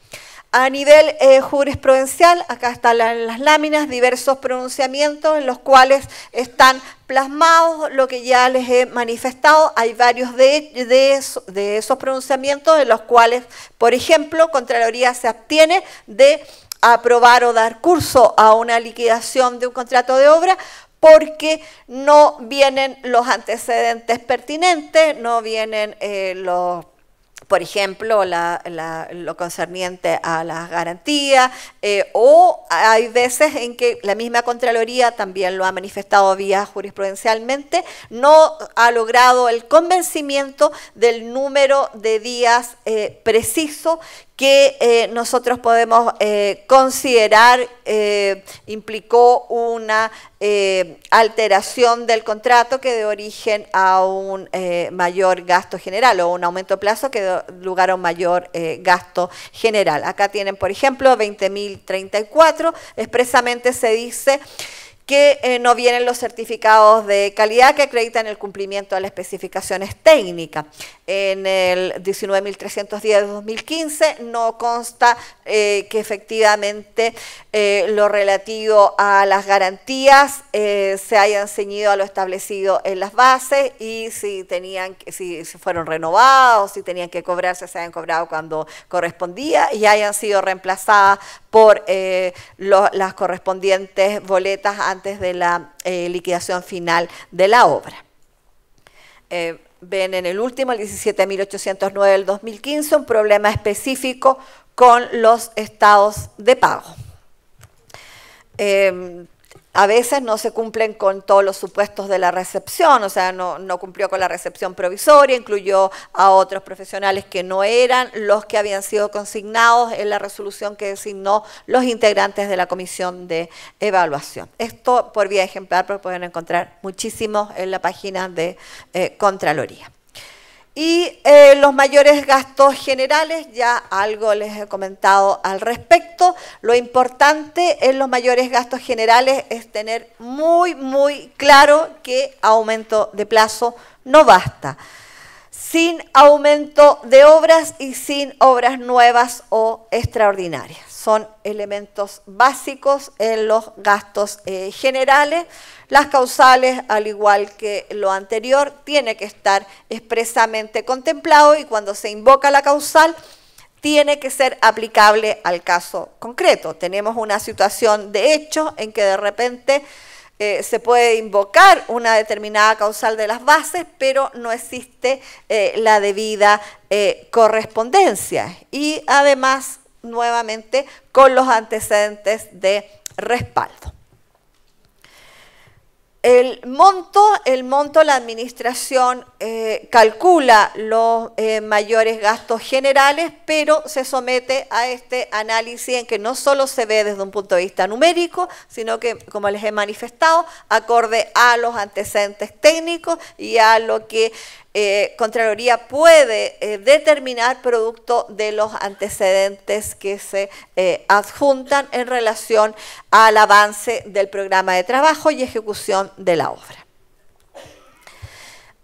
A nivel eh, jurisprudencial, acá están las, láminas, diversos pronunciamientos en los cuales están plasmados lo que ya les he manifestado. Hay varios de, esos pronunciamientos en los cuales, por ejemplo, Contraloría se abstiene de aprobar o dar curso a una liquidación de un contrato de obra porque no vienen los antecedentes pertinentes, no vienen eh, los por ejemplo, lo concerniente a las garantías, eh, o hay veces en que la misma Contraloría también lo ha manifestado vía jurisprudencialmente, no ha logrado el convencimiento del número de días eh, preciso que eh, nosotros podemos eh, considerar eh, implicó una alteración del contrato que dio origen a un mayor gasto general o un aumento de plazo que dio lugar a un mayor gasto general. Acá tienen, por ejemplo, 20.034, expresamente se dice que eh, no vienen los certificados de calidad que acreditan el cumplimiento de las especificaciones técnicas. En el 19.310 de 2015 no consta eh, que efectivamente eh, lo relativo a las garantías se hayan ceñido a lo establecido en las bases y si tenían, si fueron renovados, si tenían que cobrarse, se hayan cobrado cuando correspondía y hayan sido reemplazadas por las correspondientes boletas anteriores antes de la eh, liquidación final de la obra. Eh, ven en el último, el 17.809 del 2015, un problema específico con los estados de pago. Eh, a veces no se cumplen con todos los supuestos de la recepción, o sea, no, cumplió con la recepción provisoria, incluyó a otros profesionales que no eran los que habían sido consignados en la resolución que designó los integrantes de la comisión de evaluación. Esto por vía ejemplar, pero pueden encontrar muchísimo en la página de eh, Contraloría. Y eh, los mayores gastos generales, ya algo les he comentado al respecto. Lo importante en los mayores gastos generales es tener muy, muy claro que aumento de plazo no basta. Sin aumento de obras y sin obras nuevas o extraordinarias. Son elementos básicos en los gastos eh, generales las causales, al igual que lo anterior, tiene que estar expresamente contemplado y cuando se invoca la causal, tiene que ser aplicable al caso concreto. Tenemos una situación de hecho en que de repente eh, se puede invocar una determinada causal de las bases, pero no existe eh, la debida eh, correspondencia. Y además, nuevamente, con los antecedentes de respaldo. El monto, el monto la administración eh, calcula los eh, mayores gastos generales, pero se somete a este análisis en que no solo se ve desde un punto de vista numérico, sino que, como les he manifestado, acorde a los antecedentes técnicos y a lo que eh, Contraloría puede eh, determinar producto de los antecedentes que se eh, adjuntan en relación al avance del programa de trabajo y ejecución de la obra.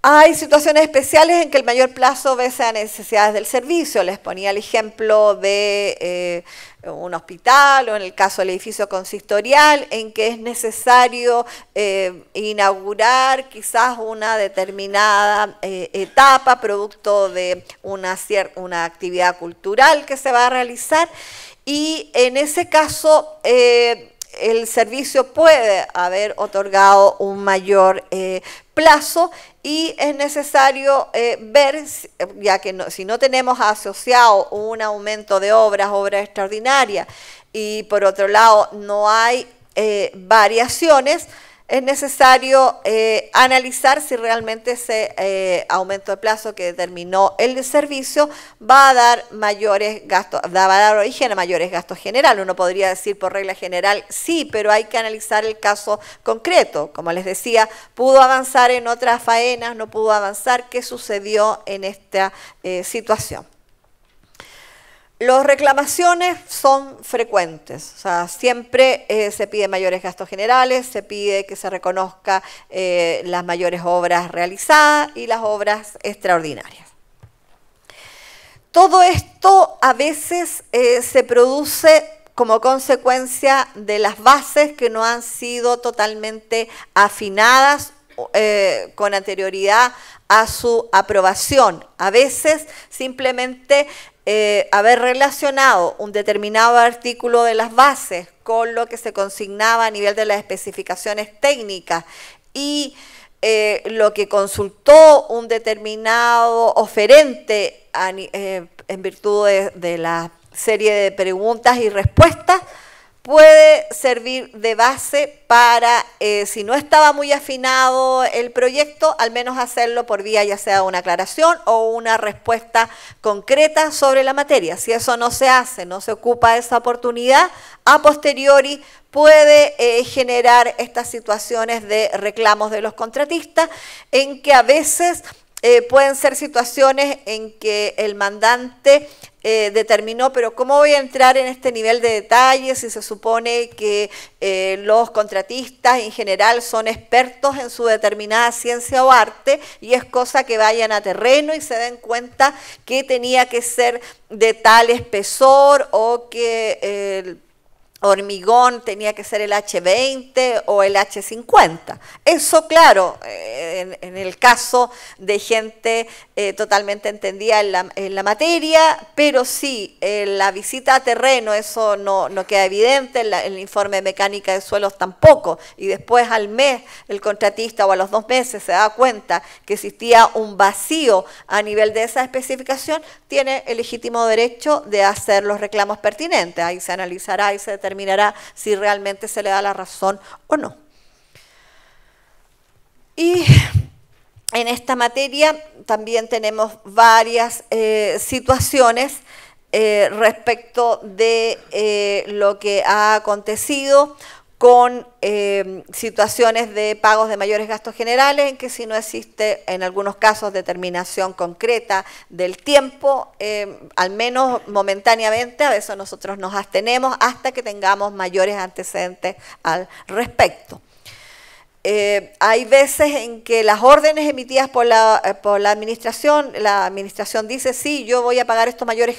Hay situaciones especiales en que el mayor plazo vese a necesidades del servicio. Les ponía el ejemplo de eh, un hospital o en el caso del edificio consistorial, en que es necesario eh, inaugurar quizás una determinada eh, etapa producto de una, una actividad cultural que se va a realizar. Y en ese caso el servicio puede haber otorgado un mayor plazo y es necesario eh, ver, ya que no, si no tenemos asociado un aumento de obras, obras extraordinarias, y por otro lado no hay eh, variaciones, es necesario eh, analizar si realmente ese eh, aumento de plazo que determinó el servicio va a dar mayores gastos, va origen a mayores gastos generales. Uno podría decir por regla general sí, pero hay que analizar el caso concreto. Como les decía, pudo avanzar en otras faenas, no pudo avanzar. ¿Qué sucedió en esta eh, situación? Las reclamaciones son frecuentes, o sea, siempre eh, se pide mayores gastos generales, se pide que se reconozca eh, las mayores obras realizadas y las obras extraordinarias. Todo esto a veces eh, se produce como consecuencia de las bases que no han sido totalmente afinadas eh, con anterioridad a su aprobación. A veces simplemente eh, haber relacionado un determinado artículo de las bases con lo que se consignaba a nivel de las especificaciones técnicas y eh, lo que consultó un determinado oferente en virtud de la serie de preguntas y respuestas, puede servir de base para, eh, si no estaba muy afinado el proyecto, al menos hacerlo por vía ya sea una aclaración o una respuesta concreta sobre la materia. Si eso no se hace, no se ocupa esa oportunidad, a posteriori puede eh, generar estas situaciones de reclamos de los contratistas en que a veces eh, pueden ser situaciones en que el mandante eh, determinó, pero ¿cómo voy a entrar en este nivel de detalle si se supone que eh, los contratistas en general son expertos en su determinada ciencia o arte y es cosa que vayan a terreno y se den cuenta que tenía que ser de tal espesor o que... el hormigón tenía que ser el H20 o el H50. Eso, claro, eh, en, el caso de gente eh, totalmente entendida en la, materia, pero sí, la visita a terreno, eso no, no queda evidente, el informe de mecánica de suelos tampoco, y después al mes el contratista o a los dos meses se da cuenta que existía un vacío a nivel de esa especificación, tiene el legítimo derecho de hacer los reclamos pertinentes, ahí se analizará y se determinará si realmente se le da la razón o no. Y en esta materia también tenemos varias eh, situaciones eh, respecto de eh, lo que ha acontecido con em, situaciones de pagos de mayores gastos generales, en que si no existe en algunos casos determinación concreta del tiempo, em, al menos momentáneamente, a veces nosotros nos abstenemos hasta que tengamos mayores antecedentes al respecto. Eh, hay veces en que las órdenes emitidas por la, eh, por la administración, la administración dice, sí, yo voy a pagar estos mayores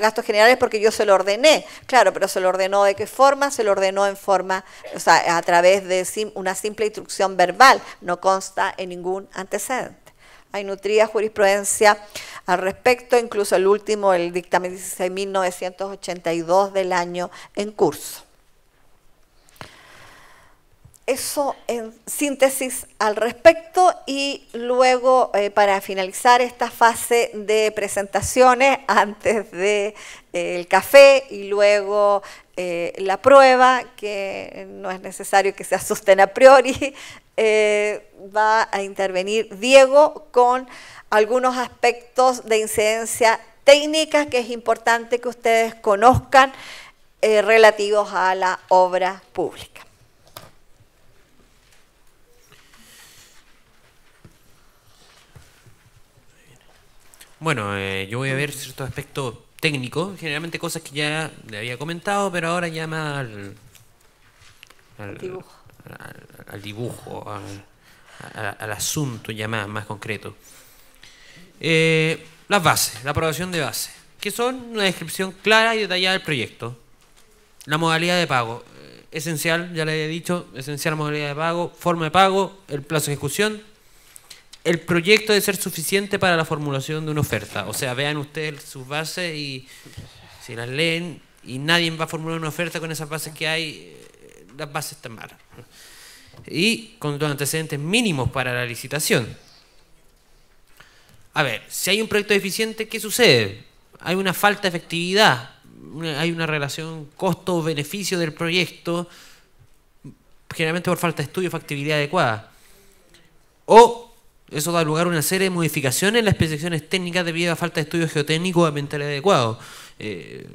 gastos generales porque yo se lo ordené. Claro, pero se lo ordenó de qué forma? Se lo ordenó en forma, o sea, a través de una simple instrucción verbal, no consta en ningún antecedente. Hay nutrida jurisprudencia al respecto, incluso el último, el dictamen 16.982 del año en curso eso en síntesis al respecto y luego eh, para finalizar esta fase de presentaciones antes de eh, el café y luego eh, la prueba que no es necesario que se asusten a priori va a intervenir Diego con algunos aspectos de incidencia técnica que es importante que ustedes conozcan relativos a la obra pública. Bueno, eh, yo voy a ver ciertos aspectos técnicos, generalmente cosas que ya le había comentado, pero ahora ya al, al dibujo, al, asunto ya más, concreto. Eh, las bases, la aprobación de base, que son una descripción clara y detallada del proyecto. La modalidad de pago, eh, esencial, ya le había dicho, esencial modalidad de pago, forma de pago, el plazo de ejecución, el proyecto de ser suficiente para la formulación de una oferta. O sea, vean ustedes sus bases y si las leen y nadie va a formular una oferta con esas bases que hay, eh, las bases están mal. Y con los antecedentes mínimos para la licitación. A ver, si hay un proyecto deficiente, ¿qué sucede? Hay una falta de efectividad, hay una relación costo-beneficio del proyecto, generalmente por falta de estudio y factibilidad adecuada. O eso da lugar a una serie de modificaciones en las especificaciones técnicas debido a falta de estudio geotécnico o ambiental adecuado. Eh,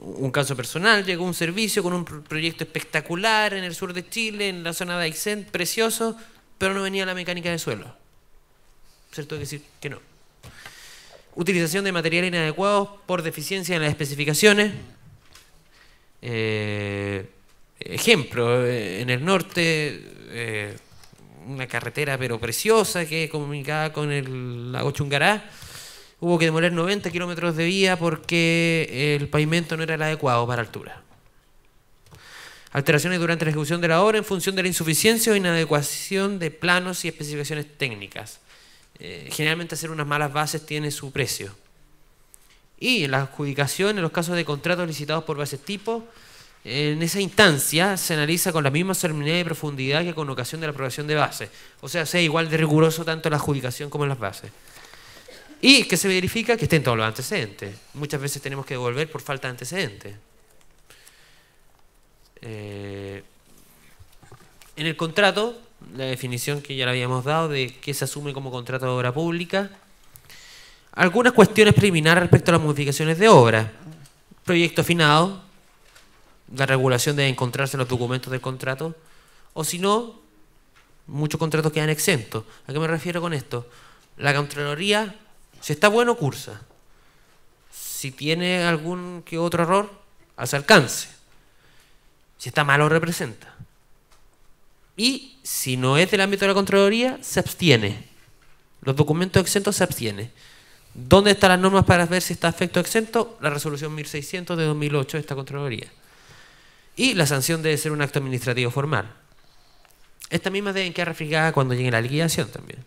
un caso personal, llegó un servicio con un proyecto espectacular en el sur de Chile, en la zona de Aysén, precioso, pero no venía la mecánica de suelo. ¿Cierto? que decir que no. Utilización de materiales inadecuados por deficiencia en las especificaciones. Eh, ejemplo, eh, en el norte una carretera pero preciosa que comunicaba con el lago Chungará. Hubo que demoler 90 kilómetros de vía porque el pavimento no era el adecuado para altura. Alteraciones durante la ejecución de la obra en función de la insuficiencia o inadecuación de planos y especificaciones técnicas. Eh, generalmente hacer unas malas bases tiene su precio. Y en la adjudicación, en los casos de contratos licitados por bases tipo, en esa instancia se analiza con la misma serenidad y profundidad que con ocasión de la aprobación de base O sea, sea igual de riguroso tanto en la adjudicación como en las bases. Y que se verifica que estén todos los antecedentes. Muchas veces tenemos que devolver por falta de antecedentes. Eh, en el contrato, la definición que ya le habíamos dado de qué se asume como contrato de obra pública. Algunas cuestiones preliminares respecto a las modificaciones de obra. Proyecto finado, la regulación de encontrarse los documentos del contrato, o si no, muchos contratos quedan exentos. ¿A qué me refiero con esto? La Contraloría, si está bueno, cursa. Si tiene algún que otro error, hace alcance. Si está malo, representa. Y si no es del ámbito de la Contraloría, se abstiene. Los documentos exentos se abstiene. ¿Dónde están las normas para ver si está afecto exento? La resolución 1600 de 2008 de esta Contraloría. Y la sanción debe ser un acto administrativo formal. Esta misma deben quedar refrigeradas cuando llegue la liquidación también.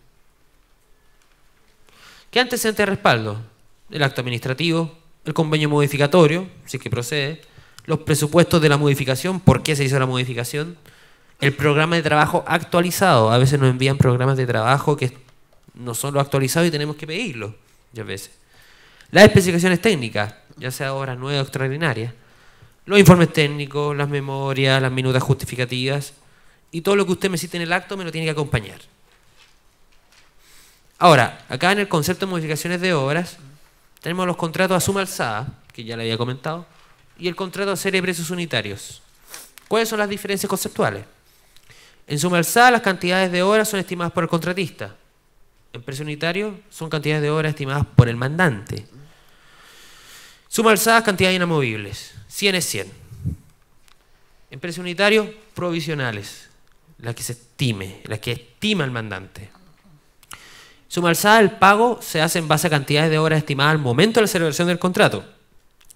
¿Qué antecedentes de respaldo? El acto administrativo, el convenio modificatorio, si es que procede, los presupuestos de la modificación, por qué se hizo la modificación, el programa de trabajo actualizado. A veces nos envían programas de trabajo que no son los actualizados y tenemos que pedirlos, ya veces. Las especificaciones técnicas, ya sea ahora nueva o extraordinarias los informes técnicos, las memorias, las minutas justificativas y todo lo que usted me cite en el acto me lo tiene que acompañar. Ahora, acá en el concepto de modificaciones de obras tenemos los contratos a suma alzada, que ya le había comentado, y el contrato a serie de precios unitarios. ¿Cuáles son las diferencias conceptuales? En suma alzada, las cantidades de obras son estimadas por el contratista. En precio unitario, son cantidades de obras estimadas por el mandante. Suma alzada, cantidades inamovibles. 100 es 100. En unitarias provisionales. Las que se estime, las que estima el mandante. Suma alzada, el pago se hace en base a cantidades de horas estimadas al momento de la celebración del contrato.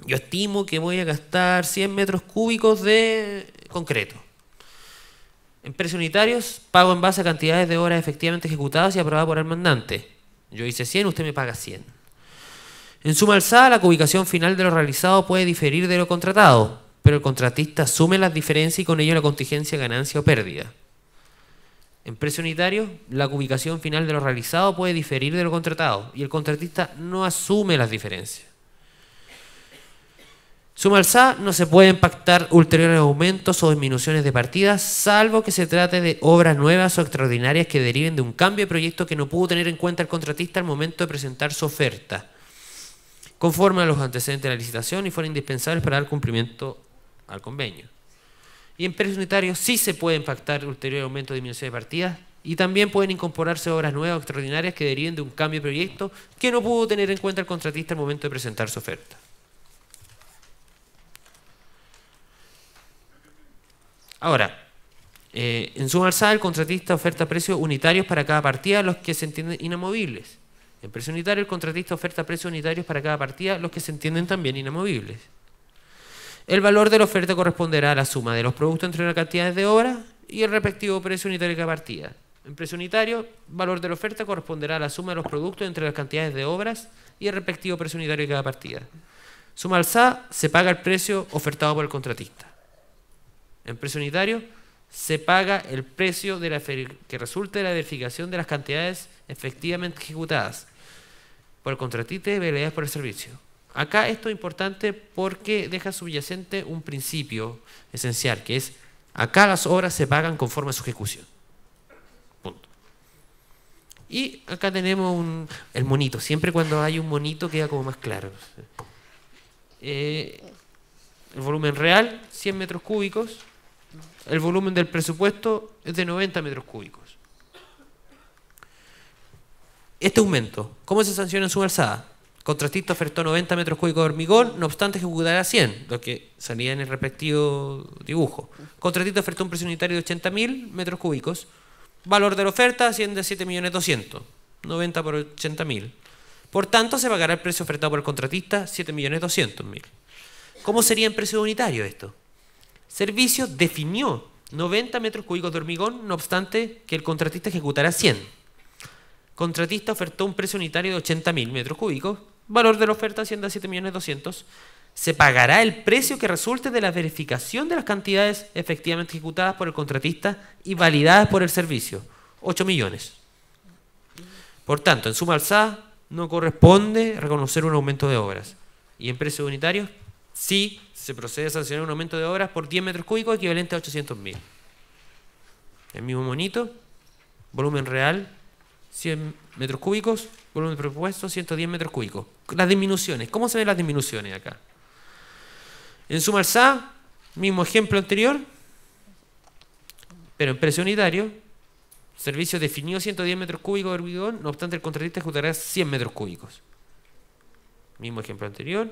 Yo estimo que voy a gastar 100 metros cúbicos de concreto. En unitarios, pago en base a cantidades de horas efectivamente ejecutadas y aprobadas por el mandante. Yo hice 100, usted me paga 100. En suma alzada, la cubicación final de lo realizado puede diferir de lo contratado, pero el contratista asume las diferencias y con ello la contingencia ganancia o pérdida. En precio unitario, la cubicación final de lo realizado puede diferir de lo contratado y el contratista no asume las diferencias. Suma alzada, no se pueden pactar ulteriores aumentos o disminuciones de partidas, salvo que se trate de obras nuevas o extraordinarias que deriven de un cambio de proyecto que no pudo tener en cuenta el contratista al momento de presentar su oferta conforme a los antecedentes de la licitación y fueron indispensables para dar cumplimiento al convenio. Y en precios unitarios sí se pueden pactar ulterior aumento de disminución de partidas y también pueden incorporarse obras nuevas o extraordinarias que deriven de un cambio de proyecto que no pudo tener en cuenta el contratista al momento de presentar su oferta. Ahora, eh, en suma alzada, el contratista oferta precios unitarios para cada partida, los que se entienden inamovibles. En precio unitario, el contratista oferta precios unitarios para cada partida, los que se entienden también inamovibles. El valor de la oferta corresponderá a la suma de los productos entre las cantidades de obras y el respectivo precio unitario de cada partida. En precio unitario, valor de la oferta corresponderá a la suma de los productos entre las cantidades de obras y el respectivo precio unitario de cada partida. Suma alza se paga el precio ofertado por el contratista. En precio unitario, se paga el precio de la que resulte de la verificación de las cantidades efectivamente ejecutadas, por el contratista y veleas por el servicio. Acá esto es importante porque deja subyacente un principio esencial, que es acá las obras se pagan conforme a su ejecución. Y acá tenemos el monito. Siempre cuando hay un monito queda como más claro. Eh, el volumen real, 100 metros cúbicos. El volumen del presupuesto es de 90 metros cúbicos. Este aumento, ¿cómo se sanciona en su alzada? Contratista ofertó 90 metros cúbicos de hormigón, no obstante ejecutará 100, lo que salía en el respectivo dibujo. Contratista ofertó un precio unitario de 80.000 metros cúbicos. Valor de la oferta asciende a 7.200.000, 90 por 80.000. Por tanto, se pagará el precio ofertado por el contratista, 7.200.000. ¿Cómo sería el precio unitario esto? Servicio definió 90 metros cúbicos de hormigón, no obstante que el contratista ejecutará 100. Contratista ofertó un precio unitario de 80.000 metros cúbicos. Valor de la oferta asciende a 7.200.000. Se pagará el precio que resulte de la verificación de las cantidades efectivamente ejecutadas por el contratista y validadas por el servicio. 8 millones. Por tanto, en suma alzada no corresponde reconocer un aumento de obras. Y en precio unitario, sí se procede a sancionar un aumento de obras por 10 metros cúbicos equivalente a 800.000. El mismo monito, volumen real 100 metros cúbicos, volumen propuesto 110 metros cúbicos. Las disminuciones, ¿cómo se ven las disminuciones acá? En suma SA, mismo ejemplo anterior, pero en precio unitario, servicio definido 110 metros cúbicos de hormigón, no obstante el contratista ejecutará 100 metros cúbicos. Mismo ejemplo anterior.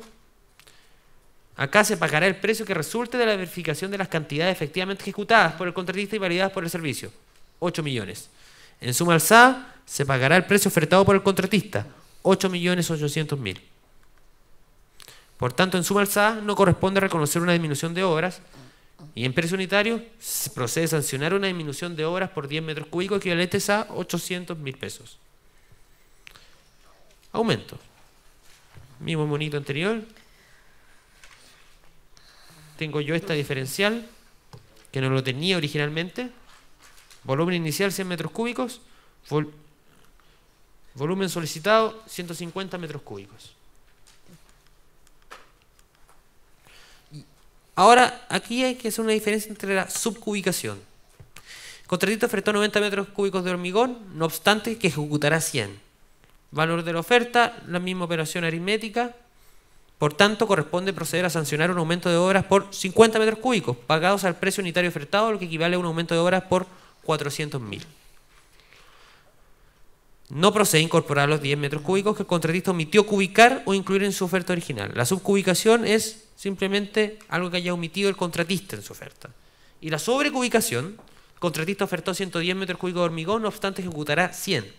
Acá se pagará el precio que resulte de la verificación de las cantidades efectivamente ejecutadas por el contratista y validadas por el servicio. 8 millones. En suma SA se pagará el precio ofertado por el contratista, 8.800.000. Por tanto, en suma alzada no corresponde reconocer una disminución de obras y en precio unitario se procede a sancionar una disminución de obras por 10 metros cúbicos equivalentes a 800.000 pesos. Aumento. Mismo monito anterior. Tengo yo esta diferencial que no lo tenía originalmente. Volumen inicial 100 metros cúbicos. Volumen solicitado, 150 metros cúbicos. Ahora, aquí hay que hacer una diferencia entre la subcubicación. El contratista ofertó 90 metros cúbicos de hormigón, no obstante que ejecutará 100. Valor de la oferta, la misma operación aritmética. Por tanto, corresponde proceder a sancionar un aumento de obras por 50 metros cúbicos, pagados al precio unitario ofertado, lo que equivale a un aumento de obras por 400.000. No procede incorporar los 10 metros cúbicos que el contratista omitió cubicar o incluir en su oferta original. La subcubicación es simplemente algo que haya omitido el contratista en su oferta. Y la sobrecubicación, el contratista ofertó 110 metros cúbicos de hormigón, no obstante ejecutará 100.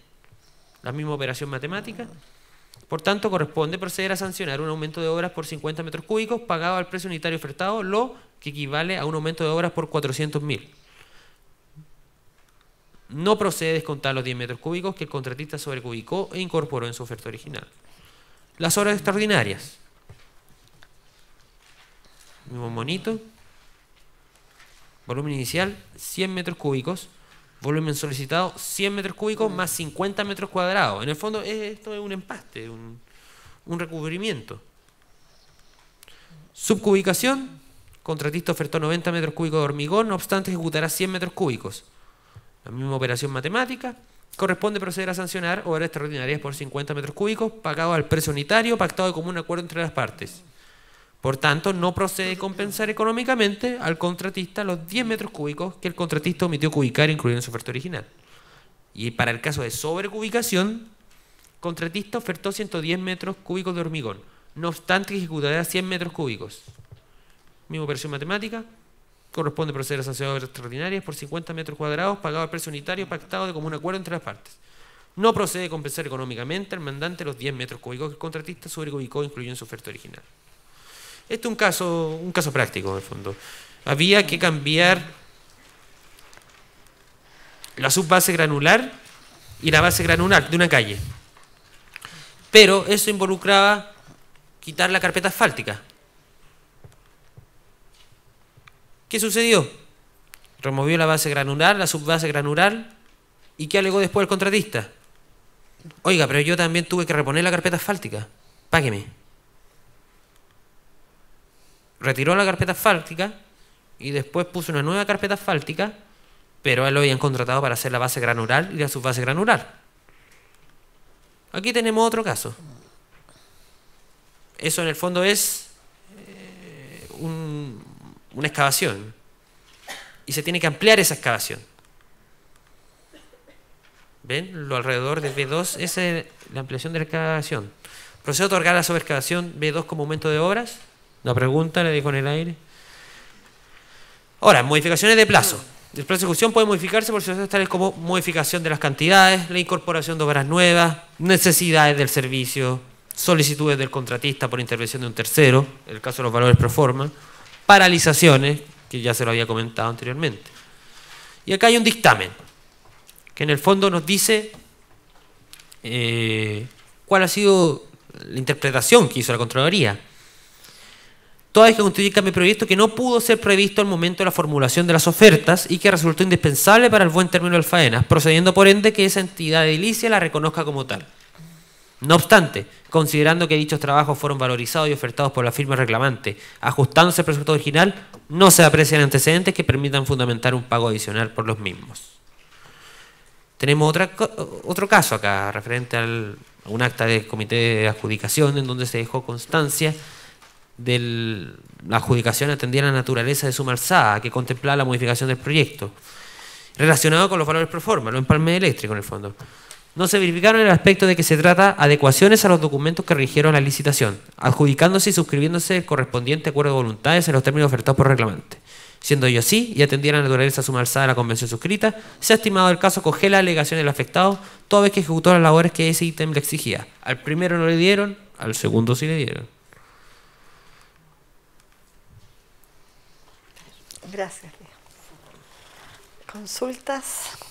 La misma operación matemática. Por tanto, corresponde proceder a sancionar un aumento de obras por 50 metros cúbicos pagado al precio unitario ofertado, lo que equivale a un aumento de obras por 400.000. No procede descontar los 10 metros cúbicos que el contratista sobrecubicó e incorporó en su oferta original. Las horas extraordinarias. Mismo monito. Volumen inicial, 100 metros cúbicos. Volumen solicitado, 100 metros cúbicos más 50 metros cuadrados. En el fondo, esto es un empaste, un, un recubrimiento. Subcubicación. Contratista ofertó 90 metros cúbicos de hormigón, no obstante ejecutará 100 metros cúbicos. La misma operación matemática. Corresponde proceder a sancionar obras extraordinarias por 50 metros cúbicos pagado al precio unitario pactado como un acuerdo entre las partes. Por tanto, no procede compensar económicamente al contratista los 10 metros cúbicos que el contratista omitió cubicar incluido en su oferta original. Y para el caso de sobrecubicación, contratista ofertó 110 metros cúbicos de hormigón, no obstante que ejecutará 100 metros cúbicos. Misma operación matemática, corresponde proceder a sanciones obras extraordinarias por 50 metros cuadrados pagado al precio unitario pactado de común acuerdo entre las partes. No procede compensar económicamente al mandante los 10 metros cúbicos que el contratista sobrecubicó incluyó en su oferta original. Este es un caso, un caso práctico, en el fondo. Había que cambiar la subbase granular y la base granular de una calle. Pero eso involucraba quitar la carpeta asfáltica, ¿Qué sucedió? Removió la base granular, la subbase granular, ¿y qué alegó después el contratista? Oiga, pero yo también tuve que reponer la carpeta asfáltica. Págueme. Retiró la carpeta asfáltica y después puso una nueva carpeta asfáltica, pero él lo habían contratado para hacer la base granular y la subbase granular. Aquí tenemos otro caso. Eso en el fondo es eh, un, una excavación y se tiene que ampliar esa excavación. ¿Ven? Lo alrededor de B2, esa es la ampliación de la excavación. ¿Procedo a otorgar la sobreexcavación B2 como aumento de obras? La pregunta, le dijo en el aire. Ahora, modificaciones de plazo. El plazo de ejecución puede modificarse por situaciones tales como modificación de las cantidades, la incorporación de obras nuevas, necesidades del servicio, solicitudes del contratista por intervención de un tercero, en el caso de los valores pro paralizaciones, que ya se lo había comentado anteriormente. Y acá hay un dictamen, que en el fondo nos dice eh, cuál ha sido la interpretación que hizo la Contraloría. Toda vez que constituye cambio de proyecto que no pudo ser previsto al momento de la formulación de las ofertas y que resultó indispensable para el buen término del faenas, procediendo por ende que esa entidad de edilicia la reconozca como tal. No obstante, considerando que dichos trabajos fueron valorizados y ofertados por la firma reclamante, ajustándose al presupuesto original, no se aprecian antecedentes que permitan fundamentar un pago adicional por los mismos. Tenemos otro caso acá, referente a un acta del comité de adjudicación, en donde se dejó constancia de la adjudicación atendía la naturaleza de su marzada que contemplaba la modificación del proyecto, relacionado con los valores pro forma, lo empalme eléctrico en el fondo. No se verificaron el aspecto de que se trata adecuaciones a los documentos que rigieron la licitación, adjudicándose y suscribiéndose el correspondiente acuerdo de voluntades en los términos ofertados por reclamante. Siendo ello así, y a la naturaleza sumalzada de la convención suscrita, se ha estimado el caso coger la alegación del afectado toda vez que ejecutó las labores que ese ítem le exigía. Al primero no le dieron, al segundo sí le dieron. Gracias. Consultas.